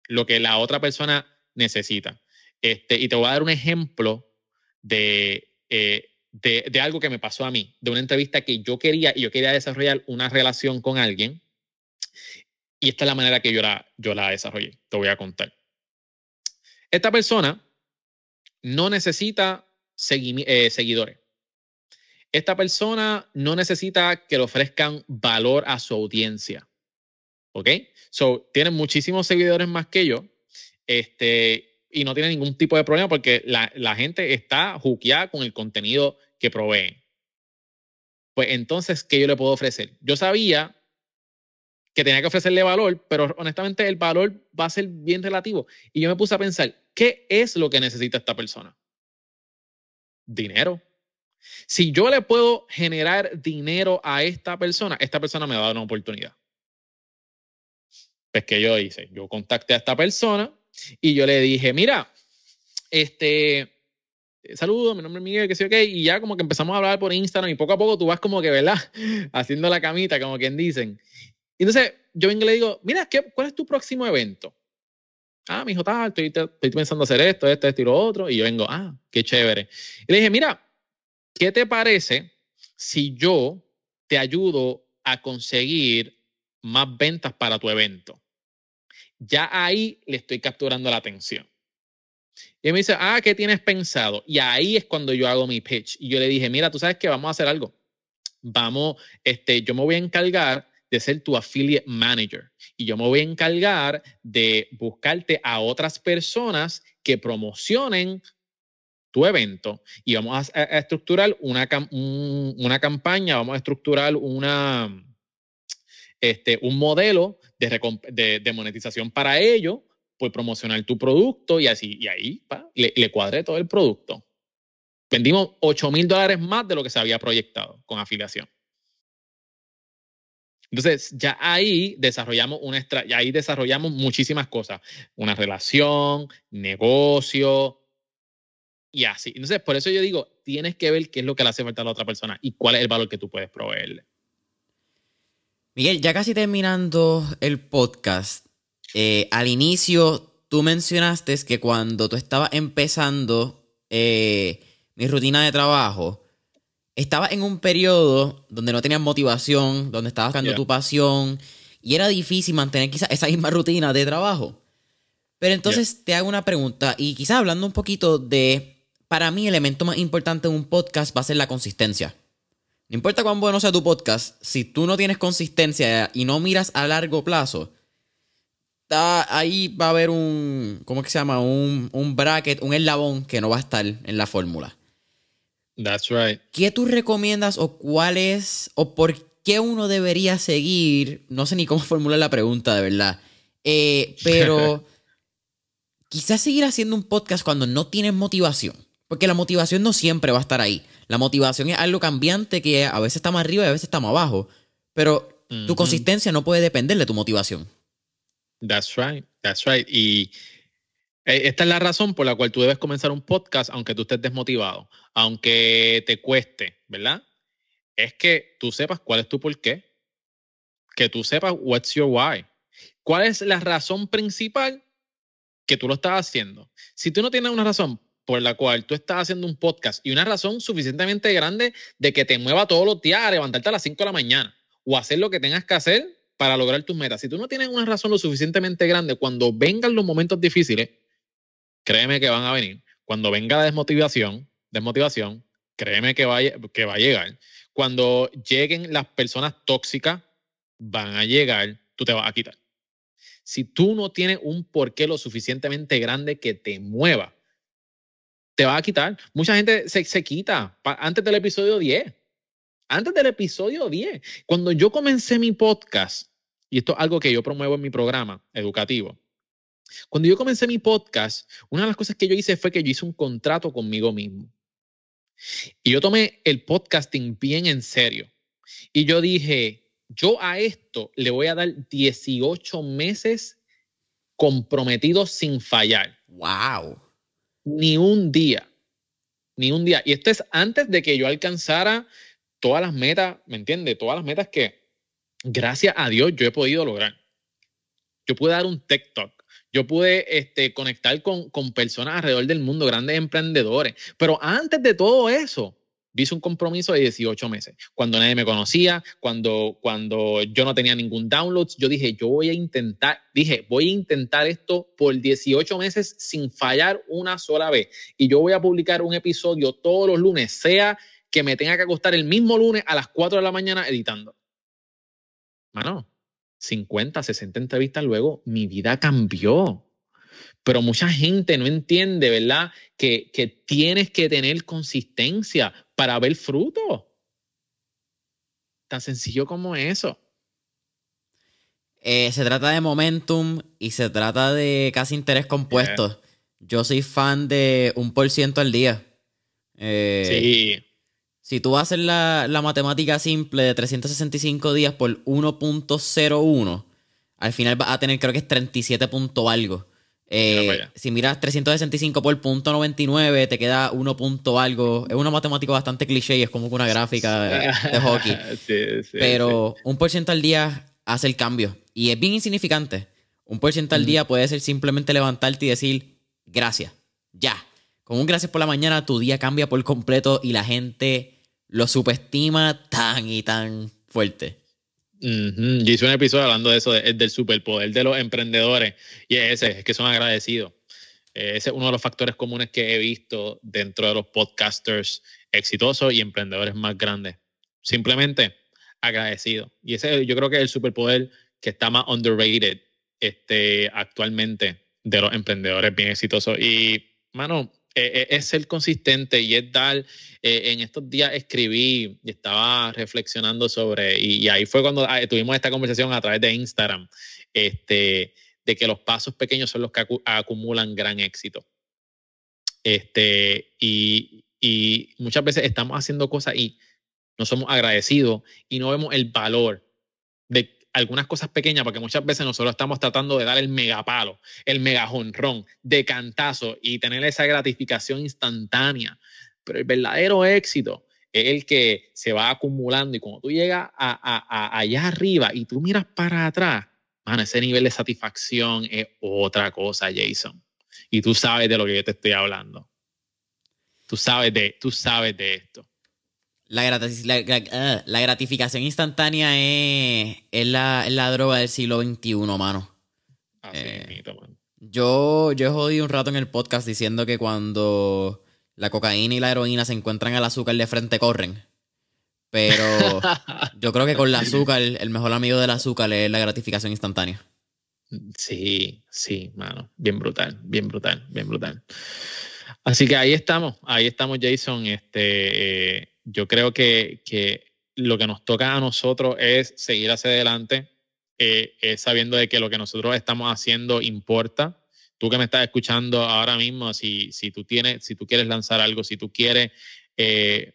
lo que la otra persona necesita. Este, y te voy a dar un ejemplo eh, de, algo que me pasó a mí, de una entrevista que yo quería y yo quería desarrollar una relación con alguien. Y esta es la manera que yo la, yo la desarrollé. Te voy a contar. Esta persona no necesita eh, seguidores. Esta persona no necesita que le ofrezcan valor a su audiencia. ¿Ok? So, tienen muchísimos seguidores más que yo. Este, y no tiene ningún tipo de problema porque la, gente está juqueada con el contenido que proveen. Pues entonces, ¿qué yo le puedo ofrecer? Yo sabía que tenía que ofrecerle valor, pero honestamente el valor va a ser bien relativo. Y yo me puse a pensar, ¿Qué es lo que necesita esta persona? Dinero. Si yo le puedo generar dinero a esta persona, esta persona me va a dar una oportunidad. Pues que yo hice, yo contacté a esta persona y yo le dije, mira, este, saludo, mi nombre es Miguel, que sí, ok, y ya como que empezamos a hablar por Instagram y poco a poco tú vas como que, ¿verdad? Haciendo la camita, como quien dicen. Entonces yo vengo y le digo, mira, ¿qué, ¿cuál es tu próximo evento? ah, mi hijo tal, estoy, pensando hacer esto, esto, esto y lo otro. Y yo vengo, ah, qué chévere. Y le dije, mira, ¿qué te parece si yo te ayudo a conseguir más ventas para tu evento? Ya ahí le estoy capturando la atención. Y él me dice, ah, ¿qué tienes pensado? Y ahí es cuando yo hago mi pitch. Y yo le dije, mira, tú sabes que vamos a hacer algo. Vamos, este, yo me voy a encargar de ser tu affiliate manager. Y yo me voy a encargar de buscarte a otras personas que promocionen tu evento y vamos a, estructurar una, una campaña, vamos a estructurar una, este, un modelo de, de, monetización para ello, pues promocionar tu producto y así, y ahí le, le cuadré todo el producto. Vendimos 8 mil dólares más de lo que se había proyectado con afiliación. Entonces, ya ahí desarrollamos una ahí desarrollamos muchísimas cosas, una relación, negocio y así. Entonces, por eso yo digo, tienes que ver qué es lo que le hace falta a la otra persona y cuál es el valor que tú puedes proveerle. Miguel, ya casi terminando el podcast, eh, al inicio tú mencionaste que cuando tú estabas empezando eh, mi rutina de trabajo, estabas en un periodo donde no tenías motivación, donde estabas buscando tu pasión y era difícil mantener quizás esa misma rutina de trabajo. Pero entonces te hago una pregunta y quizás hablando un poquito de, para mí el elemento más importante de un podcast va a ser la consistencia. No importa cuán bueno sea tu podcast, si tú no tienes consistencia y no miras a largo plazo, ahí va a haber un, ¿cómo que se llama? Un, un bracket, un eslabón que no va a estar en la fórmula. That's right. ¿Qué tú recomiendas o cuál es o por qué uno debería seguir? No sé ni cómo formular la pregunta, de verdad. Eh, pero quizás seguir haciendo un podcast cuando no tienes motivación. Porque la motivación no siempre va a estar ahí. La motivación es algo cambiante que a veces está más arriba y a veces está más abajo. Pero tu consistencia no puede depender de tu motivación. That's right, that's right. Y eh, esta es la razón por la cual tú debes comenzar un podcast aunque tú estés desmotivado, aunque te cueste, ¿verdad? Es que tú sepas cuál es tu por qué, que tú sepas what's your why, cuál es la razón principal que tú lo estás haciendo. Si tú no tienes una razón por la cual tú estás haciendo un podcast y una razón suficientemente grande de que te mueva todos los días a levantarte a las 5 de la mañana o hacer lo que tengas que hacer para lograr tus metas, si tú no tienes una razón lo suficientemente grande cuando vengan los momentos difíciles, créeme que van a venir. Cuando venga la desmotivación, desmotivación, créeme que va, a, llegar. Cuando lleguen las personas tóxicas, van a llegar, tú te vas a quitar. Si tú no tienes un porqué lo suficientemente grande que te mueva, te vas a quitar. Mucha gente se, se quita antes del episodio 10. Antes del episodio 10. Cuando yo comencé mi podcast, y esto es algo que yo promuevo en mi programa educativo, cuando yo comencé mi podcast, una de las cosas que yo hice fue que yo hice un contrato conmigo mismo. Y yo tomé el podcasting bien en serio. Y yo dije, yo a esto le voy a dar 18 meses comprometidos sin fallar. ¡Wow! Ni un día. Ni un día. Y esto es antes de que yo alcanzara todas las metas, ¿me entiendes? Todas las metas que, gracias a Dios, yo he podido lograr. Yo pude dar un TikTok yo pude este, conectar con, con personas alrededor del mundo, grandes emprendedores. Pero antes de todo eso, hice un compromiso de 18 meses. Cuando nadie me conocía, cuando, cuando yo no tenía ningún download, yo dije, yo voy a intentar, dije, voy a intentar esto por 18 meses sin fallar una sola vez. Y yo voy a publicar un episodio todos los lunes, sea que me tenga que acostar el mismo lunes a las 4 de la mañana editando. Mano, 50, 60 entrevistas luego, mi vida cambió. Pero mucha gente no entiende, ¿verdad? Que, que tienes que tener consistencia para ver fruto. Tan sencillo como eso. Eh, se trata de momentum y se trata de casi interés compuesto. Eh. Yo soy fan de un por ciento al día. Eh, sí. Si tú haces la, la matemática simple de 365 días por 1.01, al final vas a tener creo que es 37 punto algo. Eh, si miras 365 por punto 99, te queda 1 punto algo. Es una matemática bastante cliché y es como una gráfica de, hockey. Pero un por ciento al día hace el cambio. Y es bien insignificante. Un por ciento al día puede ser simplemente levantarte y decir gracias. Ya. Con un gracias por la mañana, tu día cambia por completo y la gente lo subestima tan y tan fuerte. Yo hice un episodio hablando de eso, del superpoder de los emprendedores y ese, es que son agradecidos. Eh, ese es uno de los factores comunes que he visto dentro de los podcasters exitosos y emprendedores más grandes. Simplemente agradecido. Y ese yo creo que es el superpoder que está más underrated este, actualmente de los emprendedores bien exitosos. Y, mano, eh, eh, es el consistente y es dar, eh, en estos días escribí y estaba reflexionando sobre, y, ahí fue cuando ah, tuvimos esta conversación a través de Instagram, este, de que los pasos pequeños son los que acumulan gran éxito. Este, y, y muchas veces estamos haciendo cosas y no somos agradecidos y no vemos el valor de algunas cosas pequeñas, porque muchas veces nosotros estamos tratando de dar el megapalo, el megajonrón, de cantazo y tener esa gratificación instantánea. Pero el verdadero éxito es el que se va acumulando y cuando tú llegas a, allá arriba y tú miras para atrás, ese nivel de satisfacción es otra cosa, Jason. Y tú sabes de lo que yo te estoy hablando. Tú sabes de, tú sabes de esto. La, ah, la, gratificación instantánea es, la, droga del siglo XXI, eh, mano. Yo, yo he jodido un rato en el podcast diciendo que cuando la cocaína y la heroína se encuentran al azúcar de frente, corren. Pero yo creo que con el azúcar, el mejor amigo del azúcar es la gratificación instantánea. Sí, sí, mano. Bien brutal, bien brutal, bien brutal. Así que ahí estamos, ahí estamos, Jason. Este. Eh, yo creo que, lo que nos toca a nosotros es seguir hacia adelante, eh, sabiendo de que lo que nosotros estamos haciendo importa. Tú que me estás escuchando ahora mismo, si, tú, tienes, si tú quieres lanzar algo, si tú quieres eh,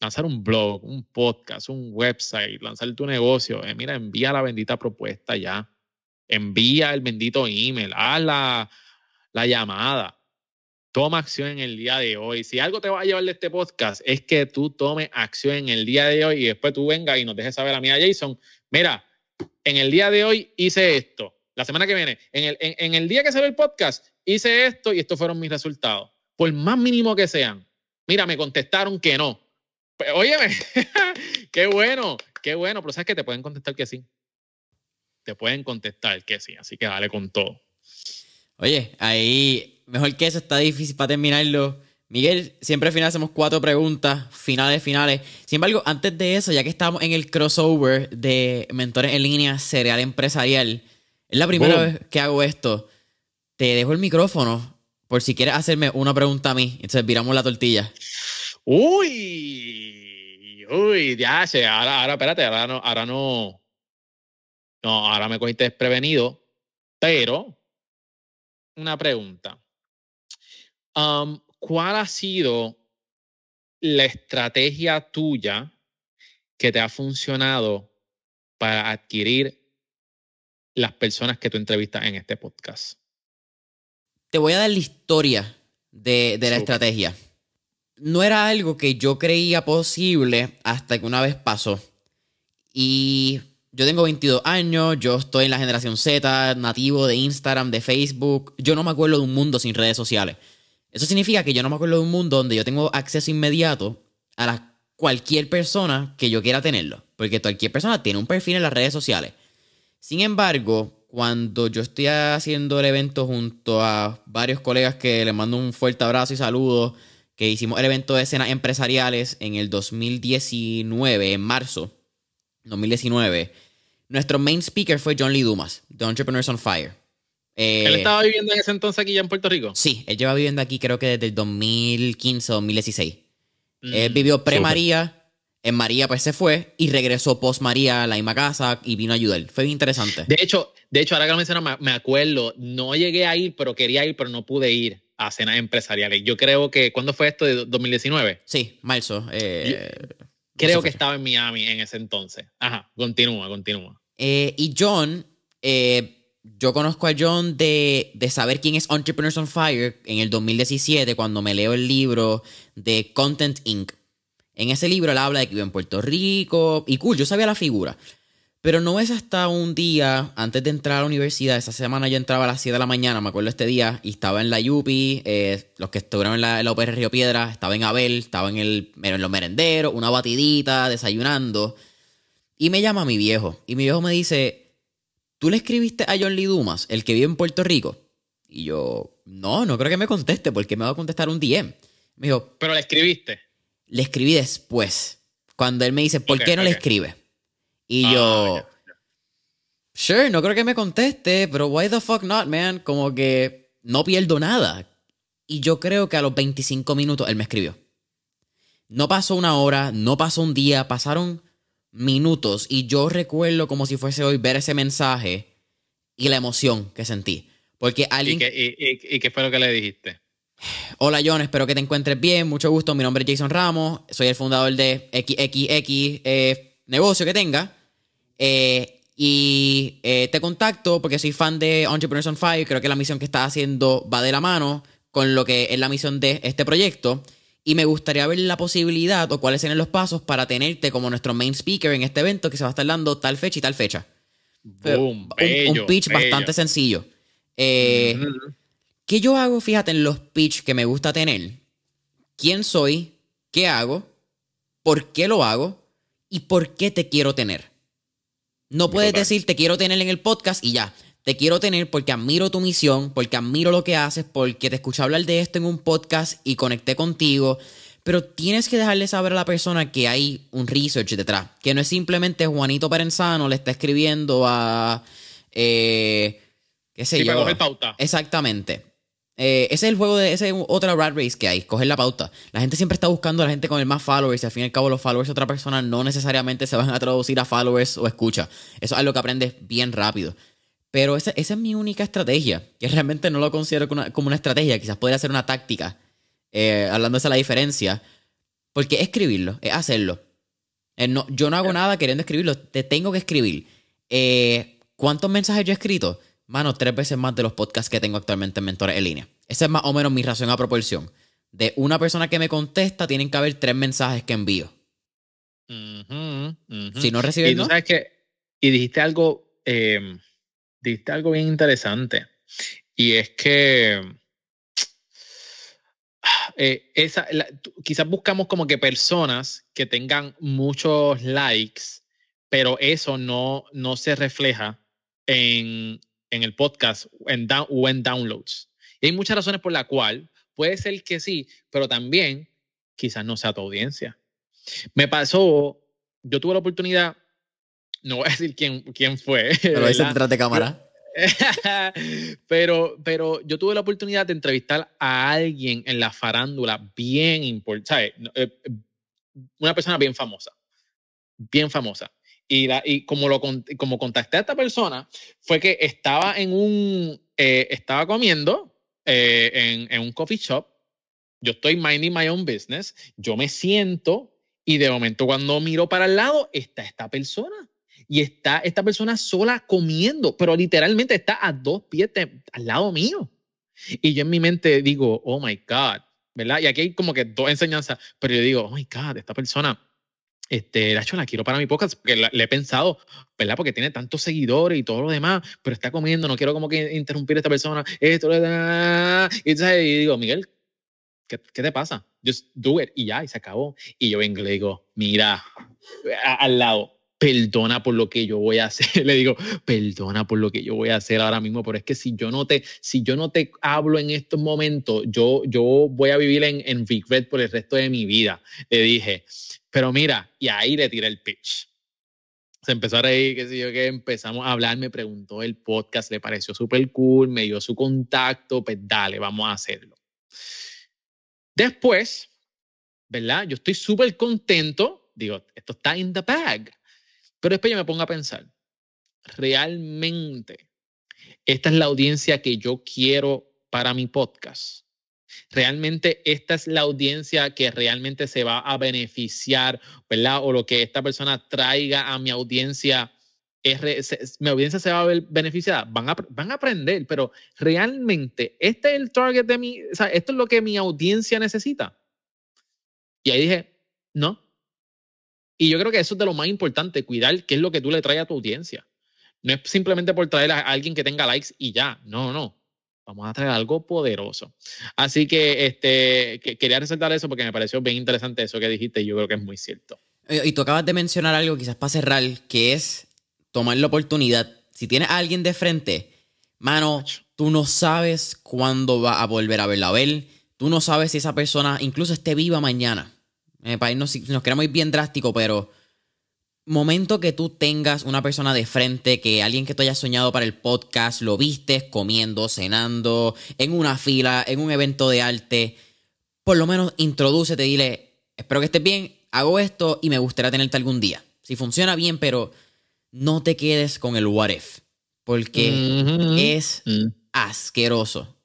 lanzar un blog, un podcast, un website, lanzar tu negocio, eh, mira, envía la bendita propuesta ya. Envía el bendito email, haz la llamada Toma acción en el día de hoy. Si algo te va a llevar de este podcast es que tú tomes acción en el día de hoy y después tú vengas y nos dejes saber a mí, a Jason, mira, en el día de hoy hice esto. La semana que viene, en el, en, el día que sale el podcast, hice esto y estos fueron mis resultados. Por más mínimo que sean. Mira, me contestaron que no. Oye, pues, qué bueno, qué bueno. Pero sabes que te pueden contestar que sí. Te pueden contestar que sí. Así que dale con todo. Oye, ahí mejor que eso está difícil para terminarlo. Miguel, siempre al final hacemos cuatro preguntas, finales, finales. Sin embargo, antes de eso, ya que estamos en el crossover de mentores en línea, cereal empresarial, es la primera vez que hago esto. Te dejo el micrófono por si quieres hacerme una pregunta a mí. Entonces viramos la tortilla. Uy, uy, ya sé. Ahora, ahora espérate, ahora no, ahora no. No, ahora me cogiste desprevenido, pero una pregunta. ¿Cuál ha sido la estrategia tuya que te ha funcionado para adquirir las personas que tú entrevistas en este podcast? Te voy a dar la historia de, la estrategia. No era algo que yo creía posible hasta que una vez pasó. Y yo tengo 22 años, yo estoy en la generación Z, nativo de Instagram, de Facebook. Yo no me acuerdo de un mundo sin redes sociales. Eso significa que yo no me acuerdo de un mundo donde yo tengo acceso inmediato a cualquier persona que yo quiera tenerlo. Porque cualquier persona tiene un perfil en las redes sociales. Sin embargo, cuando yo estoy haciendo el evento junto a varios colegas que les mando un fuerte abrazo y saludo, que hicimos el evento de escenas empresariales en el 2019, en marzo 2019, nuestro main speaker fue John Lee Dumas, de Entrepreneurs on Fire. Eh, ¿Él estaba viviendo en ese entonces aquí ya en Puerto Rico? Sí, él lleva viviendo aquí creo que desde el 2015 o 2016. Él mm. vivió pre-María, en María pues se fue y regresó post-María a la misma casa y vino a ayudar. Fue bien interesante. De hecho, de hecho ahora que lo mencionas, me acuerdo, no llegué ahí pero quería ir, pero no pude ir a cenas empresariales. Yo creo que, ¿cuándo fue esto? ¿De 2019? Sí, marzo. Eh, creo que estaba en Miami en ese entonces. Ajá, continúa, continúa. Eh, y John yo conozco a John de, saber quién es Entrepreneurs on Fire en el 2017 cuando me leo el libro de Content Inc. En ese libro él habla de que vive en Puerto Rico y cool, yo sabía la figura. Pero no es hasta un día antes de entrar a la universidad, esa semana yo entraba a las 7 de la mañana, me acuerdo este día, y estaba en la Yupi, eh, los que estuvieron en la, OPR Río Piedra, estaba en Abel, estaba en, el, en los merenderos, una batidita, desayunando. Y me llama mi viejo, y mi viejo me dice, ¿tú le escribiste a John Lee Dumas, el que vive en Puerto Rico? Y yo, no, no creo que me conteste porque me va a contestar un DM. Me dijo, pero le escribiste. Le escribí después, cuando él me dice, ¿por qué no le escribe? Y ah, yo, sure, no creo que me conteste, pero why the fuck not, man? Como que no pierdo nada. Y yo creo que a los 25 minutos él me escribió. No pasó una hora, no pasó un día, pasaron minutos y yo recuerdo como si fuese hoy ver ese mensaje y la emoción que sentí. Porque alguien... ¿Y qué, fue lo que le dijiste? Hola John, espero que te encuentres bien, mucho gusto, mi nombre es Jason Ramos, soy el fundador de XXX eh, negocio que tenga. Eh, y eh, te contacto porque soy fan de Entrepreneurs on Fire. Creo que la misión que está haciendo va de la mano con lo que es la misión de este proyecto. Y me gustaría ver la posibilidad o cuáles serían los pasos para tenerte como nuestro main speaker en este evento que se va a estar dando tal fecha y tal fecha. un, pitch bastante sencillo. Eh, ¿Qué yo hago? Fíjate en los pitch que me gusta tener. ¿Quién soy? ¿Qué hago? ¿Por qué lo hago? ¿Y por qué te quiero tener? No puedes decir te quiero tener en el podcast y ya. Te quiero tener porque admiro tu misión, porque admiro lo que haces, porque te escuché hablar de esto en un podcast y conecté contigo. Pero tienes que dejarle saber a la persona que hay un research detrás. Que no es simplemente Juanito Perenzano le está escribiendo a. Eh, ¿Qué sé yo? pauta. Exactamente. Eh, ese es el juego de. ese es otra rat race que hay, coger la pauta. La gente siempre está buscando a la gente con el más followers y al fin y al cabo los followers de otra persona no necesariamente se van a traducir a followers o escucha. Eso es algo que aprendes bien rápido. Pero esa, esa, es mi única estrategia, que realmente no lo considero como una, estrategia, quizás podría ser una táctica, eh, hablando de la diferencia, porque es escribirlo, es hacerlo. Eh, no, yo no hago nada queriendo escribirlo, te tengo que escribir. Eh, ¿Cuántos mensajes yo he escrito? Mano, tres veces más de los podcasts que tengo actualmente en Mentores en línea. Esa es más o menos mi razón a proporción. De una persona que me contesta, tienen que haber tres mensajes que envío. Si no recibes. Y sabes que. Y dijiste algo diste algo bien interesante. Y es que ah, eh, quizás buscamos como que personas que tengan muchos likes, pero eso no, no se refleja en, el podcast en down, o en downloads. Y hay muchas razones por la cual puede ser que sí, pero también quizás no sea tu audiencia. Me pasó, yo tuve la oportunidad no voy a decir quién, quién fue. Pero de cámara. pero, yo tuve la oportunidad de entrevistar a alguien en la farándula bien importante, eh, una persona bien famosa, bien famosa. Y, la, y como, lo, como contacté a esta persona, fue que estaba en un, eh, estaba comiendo eh, en, en un coffee shop, yo estoy minding my own business, yo me siento y de momento cuando miro para el lado está esta persona y está esta persona sola comiendo, pero literalmente está a dos pies al lado mío. Y yo en mi mente digo, oh my God, ¿verdad? Y aquí hay como que dos enseñanzas, pero yo digo, oh my God, esta persona, este, la, la quiero para mi podcast, porque le he pensado, ¿verdad? Porque tiene tantos seguidores y todo lo demás, pero está comiendo, no quiero como que interrumpir a esta persona, esto, y, entonces, y digo, Miguel, ¿Qué, ¿qué, te pasa? Just do it. Y ya, y se acabó. Y yo vengo y digo, mira, al lado, perdona por lo que yo voy a hacer. Le digo, perdona por lo que yo voy a hacer ahora mismo, pero es que si yo no te, si yo no te hablo en estos momentos, yo, yo voy a vivir en, en Red por el resto de mi vida. Le dije, pero mira, y ahí le tiré el pitch. Se empezó a reír, qué sé yo, que empezamos a hablar, me preguntó el podcast, le pareció súper cool, me dio su contacto, pues dale, vamos a hacerlo. Después, ¿verdad? Yo estoy súper contento, digo, esto está in the bag pero después yo me pongo a pensar, ¿realmente esta es la audiencia que yo quiero para mi podcast? realmente esta es la audiencia que realmente se va a beneficiar, ¿verdad? O lo que esta persona traiga a mi audiencia, es, mi audiencia se va a ver beneficiada, van a, van a aprender, pero realmente este es el target de mi, o sea, esto es lo que mi audiencia necesita. Y ahí dije, no, y yo creo que eso es de lo más importante, cuidar qué es lo que tú le traes a tu audiencia. No es simplemente por traer a alguien que tenga likes y ya. No, no. Vamos a traer algo poderoso. Así que, este, quería resaltar eso porque me pareció bien interesante eso que dijiste y yo creo que es muy cierto. Eh, y tú acabas de mencionar algo, quizás para cerrar, que es tomar la oportunidad. Si tienes a alguien de frente, mano, tú no sabes cuándo va a volver a verla a ver. Tú no sabes si esa persona incluso esté viva mañana me eh, parece nos queda muy bien drástico, pero momento que tú tengas una persona de frente, que alguien que tú hayas soñado para el podcast, lo vistes comiendo, cenando, en una fila, en un evento de arte, por lo menos te dile, espero que estés bien, hago esto y me gustaría tenerte algún día. Si funciona bien, pero no te quedes con el what if, porque mm-hmm. es mm. asqueroso.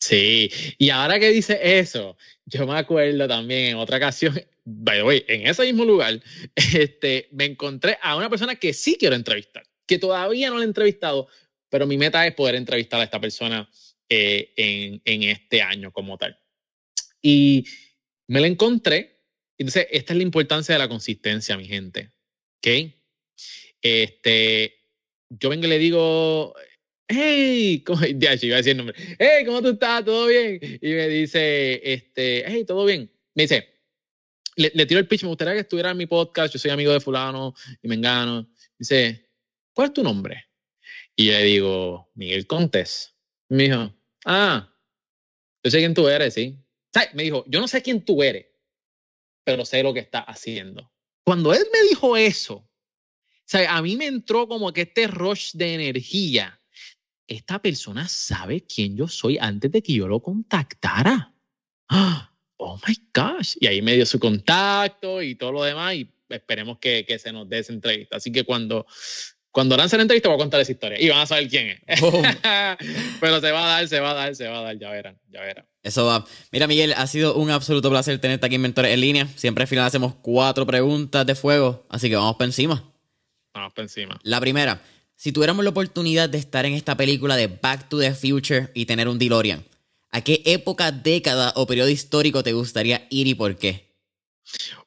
Sí, y ahora que dice eso, yo me acuerdo también en otra ocasión, by en ese mismo lugar, este, me encontré a una persona que sí quiero entrevistar, que todavía no la he entrevistado, pero mi meta es poder entrevistar a esta persona eh, en, este año como tal. Y me la encontré. Entonces, esta es la importancia de la consistencia, mi gente. ¿Ok? Este, yo vengo y le digo, hey, ¿cómo? ya, iba a decir el nombre, hey, ¿cómo tú estás? ¿Todo bien? Y me dice, este, hey, ¿todo bien? Me dice, le, tiro el pitch, me gustaría que estuviera en mi podcast, yo soy amigo de fulano y me engano. dice, ¿cuál es tu nombre? Y le digo, Miguel Contes. Me dijo, ah, yo sé quién tú eres, ¿sí? Me dijo, yo no sé quién tú eres, pero sé lo que estás haciendo. Cuando él me dijo eso, sea, a mí me entró como que este rush de energía esta persona sabe quién yo soy antes de que yo lo contactara. ¡Ah! Oh my gosh. Y ahí me dio su contacto y todo lo demás y esperemos que, que se nos dé esa entrevista. Así que cuando, cuando lance la entrevista voy a contar esa historia y van a saber quién es. Pero se va a dar, se va a dar, se va a dar, ya verán, ya verán. Eso va. Mira, Miguel, ha sido un absoluto placer tenerte aquí en Mentores en Línea. Siempre al final hacemos cuatro preguntas de fuego, así que vamos para encima. Vamos para encima. La primera. Si tuviéramos la oportunidad de estar en esta película de Back to the Future y tener un DeLorean, ¿a qué época, década o periodo histórico te gustaría ir y por qué?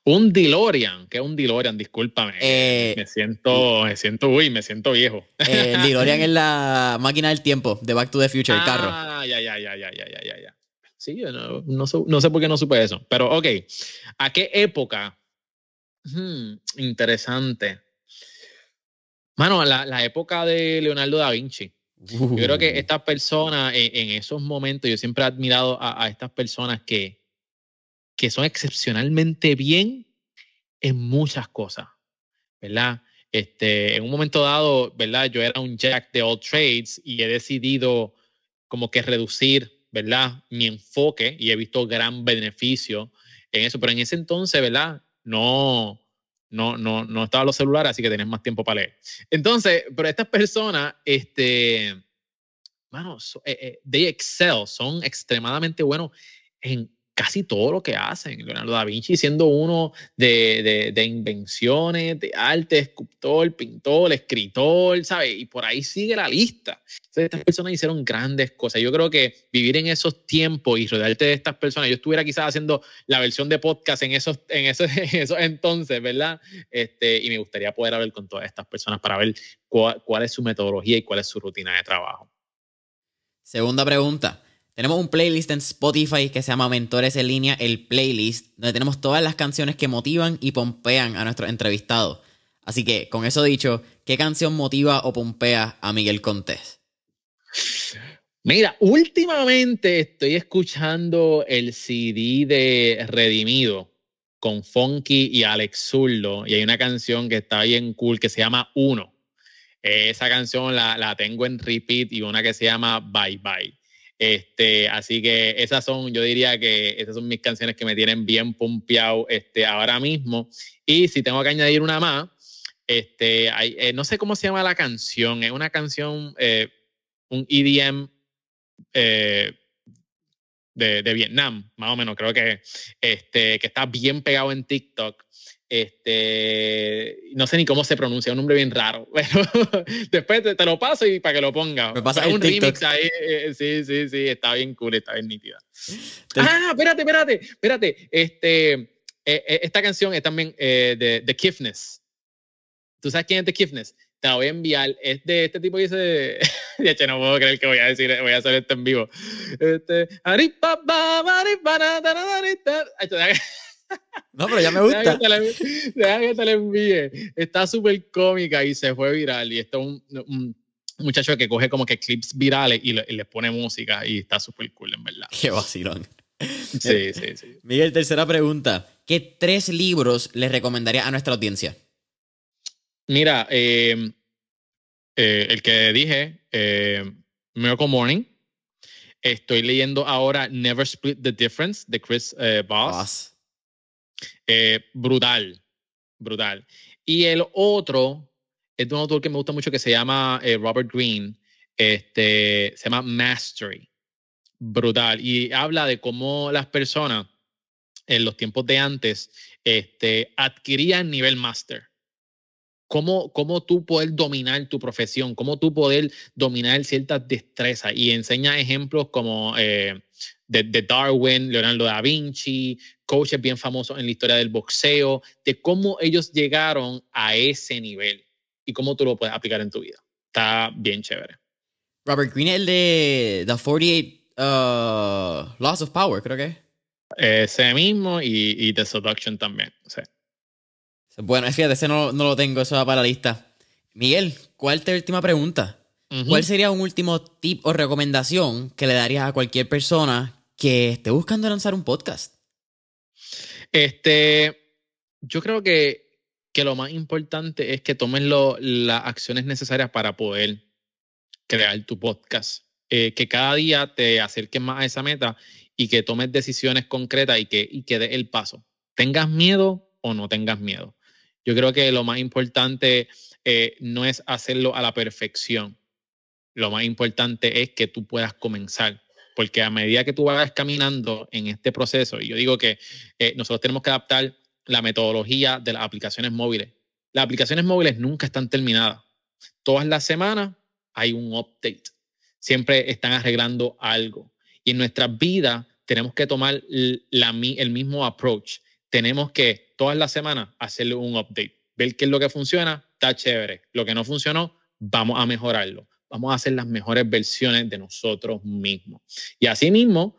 Un DeLorean, que es un DeLorean, discúlpame. Eh, me siento, me siento, uy, me siento viejo. Eh, el DeLorean es la máquina del tiempo de Back to the Future, el carro. Ah, ya, ya, ya, ya, ya, ya, Sí, no, sé por qué no supe eso. Pero, ok, ¿a qué época? Hmm, interesante. Mano, la, la época de Leonardo da Vinci. Yo creo que uh. estas personas, en, esos momentos, yo siempre he admirado a, a, estas personas que, que son excepcionalmente bien en muchas cosas, ¿verdad? Este, en un momento dado, ¿verdad? Yo era un jack de all trades y he decidido como que reducir, ¿verdad? Mi enfoque y he visto gran beneficio en eso, pero en ese entonces, ¿verdad? No, no, no, no estaban los celulares, así que tenés más tiempo para leer. Entonces, pero estas personas, este, bueno, eh, eh, they excel, son extremadamente buenos en casi todo lo que hacen. Leonardo da Vinci siendo uno de, invenciones, de arte, escultor, pintor, escritor, ¿sabes? Y por ahí sigue la lista. Entonces, estas personas hicieron grandes cosas. Yo creo que vivir en esos tiempos y rodearte de estas personas, yo estuviera quizás haciendo la versión de podcast en esos, en esos, esos entonces, ¿verdad? Este, y me gustaría poder hablar con todas estas personas para ver cuál es su metodología y cuál es su rutina de trabajo. Segunda pregunta. Tenemos un playlist en Spotify que se llama Mentores en línea, el playlist, donde tenemos todas las canciones que motivan y pompean a nuestros entrevistados. Así que, con eso dicho, ¿qué canción motiva o pompea a Miguel Contés? Mira, últimamente estoy escuchando el CD de Redimido con Funky y Alex Zurdo y hay una canción que está bien cool que se llama Uno. Esa canción la tengo en repeat y una que se llama Bye Bye. Este, así que esas son, yo diría que esas son mis canciones que me tienen bien pumpeado este, ahora mismo. Y si tengo que añadir una más, este, eh, no sé cómo se llama la canción, es una canción, eh, un EDM eh, de, Vietnam, más o menos, creo que, este, que está bien pegado en TikTok. Este, no sé ni cómo se pronuncia, un nombre bien raro. Bueno, después te, lo paso y para que lo ponga. Me pasa un remix ahí. Eh, sí, sí, sí, está bien cool, está bien nítida. Ah, espérate, espérate, espérate. Este, eh, eh, esta canción es también de The Kiffness. ¿Tú sabes quién es The Kiffness? Te voy a enviar. Es de este tipo que dice. ya che, no puedo creer que voy a decir, voy a hacer esto en vivo. Este. No, pero ya me gusta. Deja que te la, envíe. Está súper cómica y se fue viral. Y esto un, muchacho que coge como que clips virales y, le, pone música y está súper cool, en verdad. Qué vacilón. Sí, sí, sí. Miguel, tercera pregunta. ¿Qué tres libros le recomendaría a nuestra audiencia? Mira, eh, eh, el que dije, eh, Miracle Morning. Estoy leyendo ahora Never Split the Difference de Chris eh, Voss. Eh, brutal, brutal. Y el otro es de un autor que me gusta mucho que se llama eh, Robert Greene, este, se llama Mastery. Brutal. Y habla de cómo las personas en los tiempos de antes este, adquirían nivel master. Cómo, cómo, tú poder dominar tu profesión, cómo tú poder dominar ciertas destrezas. Y enseña ejemplos como eh, de, Darwin, Leonardo da Vinci, coaches bien famosos en la historia del boxeo, de cómo ellos llegaron a ese nivel y cómo tú lo puedes aplicar en tu vida. Está bien chévere. Robert Greene, el de The 48 uh, Loss of Power, creo que. Ese mismo y, y The Seduction también. Sí. Bueno, fíjate, ese no, lo tengo, eso va para la lista. Miguel, ¿cuál es tu última pregunta? ¿Cuál sería un último tip o recomendación que le darías a cualquier persona que esté buscando lanzar un podcast? Este, yo creo que, lo más importante es que tomes las acciones necesarias para poder crear tu podcast. Eh, que cada día te acerques más a esa meta y que tomes decisiones concretas y que, y des el paso. Tengas miedo o no tengas miedo. Yo creo que lo más importante eh, no es hacerlo a la perfección. Lo más importante es que tú puedas comenzar porque a medida que tú vas caminando en este proceso, y yo digo que eh, nosotros tenemos que adaptar la metodología de las aplicaciones móviles. Las aplicaciones móviles nunca están terminadas. Todas las semanas hay un update. Siempre están arreglando algo. Y en nuestra vida tenemos que tomar el mismo approach. Tenemos que todas las semanas hacerle un update, ver qué es lo que funciona, está chévere. Lo que no funcionó, vamos a mejorarlo vamos a hacer las mejores versiones de nosotros mismos. Y así mismo,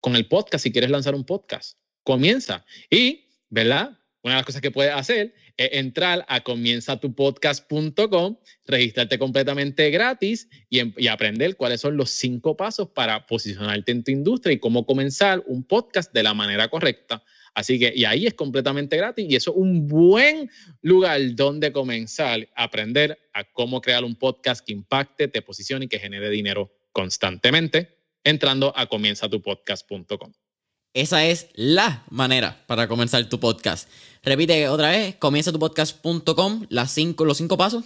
con el podcast, si quieres lanzar un podcast, comienza. Y, ¿verdad? Una de las cosas que puedes hacer es entrar a comienzatupodcast.com, registrarte completamente gratis y, em-, y, aprender cuáles son los cinco pasos para posicionarte en tu industria y cómo comenzar un podcast de la manera correcta. Así que, y ahí es completamente gratis y eso es un buen lugar donde comenzar a aprender a cómo crear un podcast que impacte, te posicione y que genere dinero constantemente entrando a comienzatupodcast.com. Esa es la manera para comenzar tu podcast. Repite otra vez, comienzatupodcast.com, las cinco, los cinco pasos.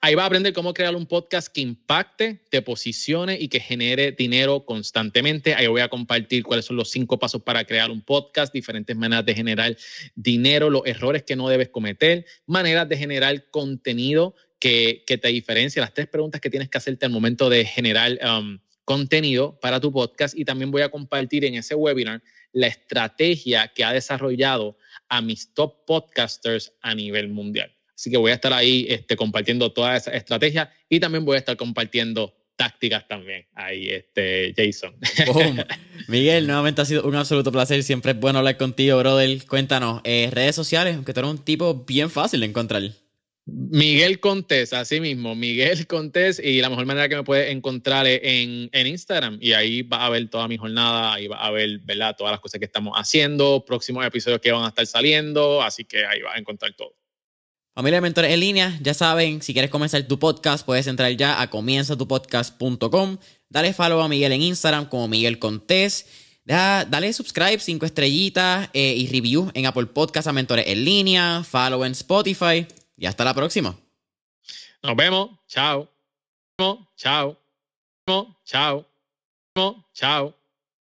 Ahí va a aprender cómo crear un podcast que impacte, te posicione y que genere dinero constantemente. Ahí voy a compartir cuáles son los cinco pasos para crear un podcast, diferentes maneras de generar dinero, los errores que no debes cometer, maneras de generar contenido que, te diferencia, las tres preguntas que tienes que hacerte al momento de generar um, contenido para tu podcast. Y también voy a compartir en ese webinar la estrategia que ha desarrollado a mis top podcasters a nivel mundial. Así que voy a estar ahí este, compartiendo toda esa estrategia y también voy a estar compartiendo tácticas también ahí, este, Jason. Miguel, nuevamente ha sido un absoluto placer. Siempre es bueno hablar contigo, brother. Cuéntanos, eh, redes sociales, aunque tú eres un tipo bien fácil de encontrar. Miguel Contés, así mismo, Miguel Contés, y la mejor manera que me puedes encontrar es en, Instagram, y ahí va a ver toda mi jornada, ahí va a ver, ¿verdad? Todas las cosas que estamos haciendo, próximos episodios que van a estar saliendo, así que ahí vas a encontrar todo. Familia de Mentores en Línea, ya saben, si quieres comenzar tu podcast, puedes entrar ya a comienzatupodcast.com. Dale follow a Miguel en Instagram como Miguel Contés. dale subscribe, cinco estrellitas eh, y review en Apple Podcast a Mentores en Línea. Follow en Spotify. Y hasta la próxima. Nos vemos. Chao. Chao. Chao. Chao. Chao.